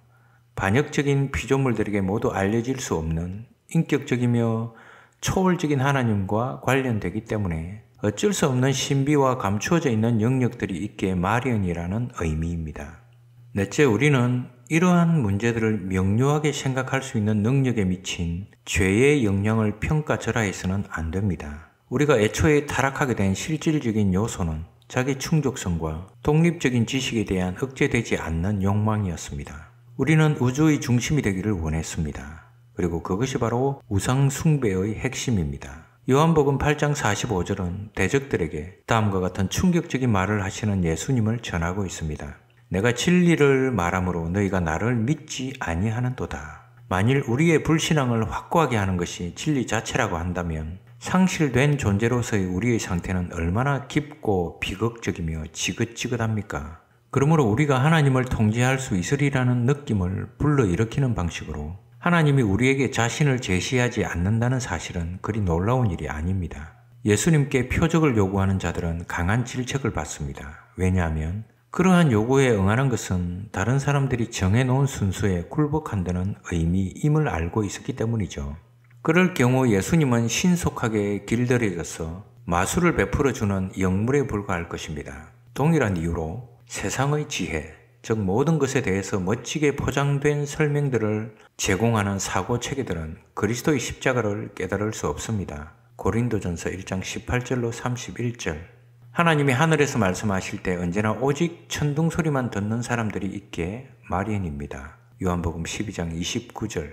반역적인 피조물들에게 모두 알려질 수 없는 인격적이며 초월적인 하나님과 관련되기 때문에 어쩔 수 없는 신비와 감추어져 있는 영역들이 있기에 마련이라는 의미입니다. 넷째, 우리는 이러한 문제들을 명료하게 생각할 수 있는 능력에 미친 죄의 영향을 평가절하해서는 안 됩니다. 우리가 애초에 타락하게 된 실질적인 요소는 자기 충족성과 독립적인 지식에 대한 억제되지 않는 욕망이었습니다. 우리는 우주의 중심이 되기를 원했습니다. 그리고 그것이 바로 우상숭배의 핵심입니다. 요한복음 8장 45절은 대적들에게 다음과 같은 충격적인 말을 하시는 예수님을 전하고 있습니다. 내가 진리를 말함으로 너희가 나를 믿지 아니하는도다. 만일 우리의 불신앙을 확고하게 하는 것이 진리 자체라고 한다면 상실된 존재로서의 우리의 상태는 얼마나 깊고 비극적이며 지긋지긋합니까? 그러므로 우리가 하나님을 통제할 수 있으리라는 느낌을 불러일으키는 방식으로 하나님이 우리에게 자신을 제시하지 않는다는 사실은 그리 놀라운 일이 아닙니다. 예수님께 표적을 요구하는 자들은 강한 질책을 받습니다. 왜냐하면 그러한 요구에 응하는 것은 다른 사람들이 정해놓은 순서에 굴복한다는 의미임을 알고 있었기 때문이죠. 그럴 경우 예수님은 신속하게 길들여져서 마술을 베풀어주는 영물에 불과할 것입니다. 동일한 이유로 세상의 지혜, 즉 모든 것에 대해서 멋지게 포장된 설명들을 제공하는 사고 체계들은 그리스도의 십자가를 깨달을 수 없습니다. 고린도전서 1장 18절로 31절. 하나님이 하늘에서 말씀하실 때 언제나 오직 천둥 소리만 듣는 사람들이 있기 마련입니다. 요한복음 12장 29절.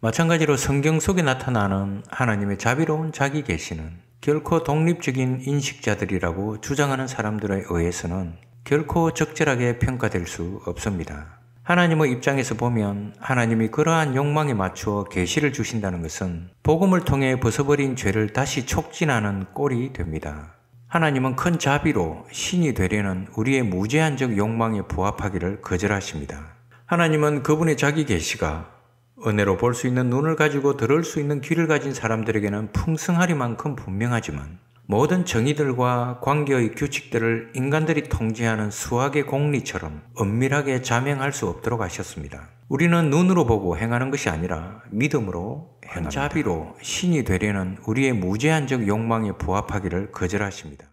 마찬가지로 성경 속에 나타나는 하나님의 자비로운 자기 계시는 결코 독립적인 인식자들이라고 주장하는 사람들에 의해서는 결코 적절하게 평가될 수 없습니다. 하나님의 입장에서 보면 하나님이 그러한 욕망에 맞추어 계시를 주신다는 것은 복음을 통해 벗어버린 죄를 다시 촉진하는 꼴이 됩니다. 하나님은 큰 자비로 신이 되려는 우리의 무제한적 욕망에 부합하기를 거절하십니다. 하나님은 그분의 자기 계시가 은혜로 볼 수 있는 눈을 가지고 들을 수 있는 귀를 가진 사람들에게는 풍성하리만큼 분명하지만 모든 정의들과 관계의 규칙들을 인간들이 통제하는 수학의 공리처럼 엄밀하게 자명할 수 없도록 하셨습니다. 우리는 눈으로 보고 행하는 것이 아니라 믿음으로 행 자비로 신이 되려는 우리의 무제한적 욕망에 부합하기를 거절하십니다.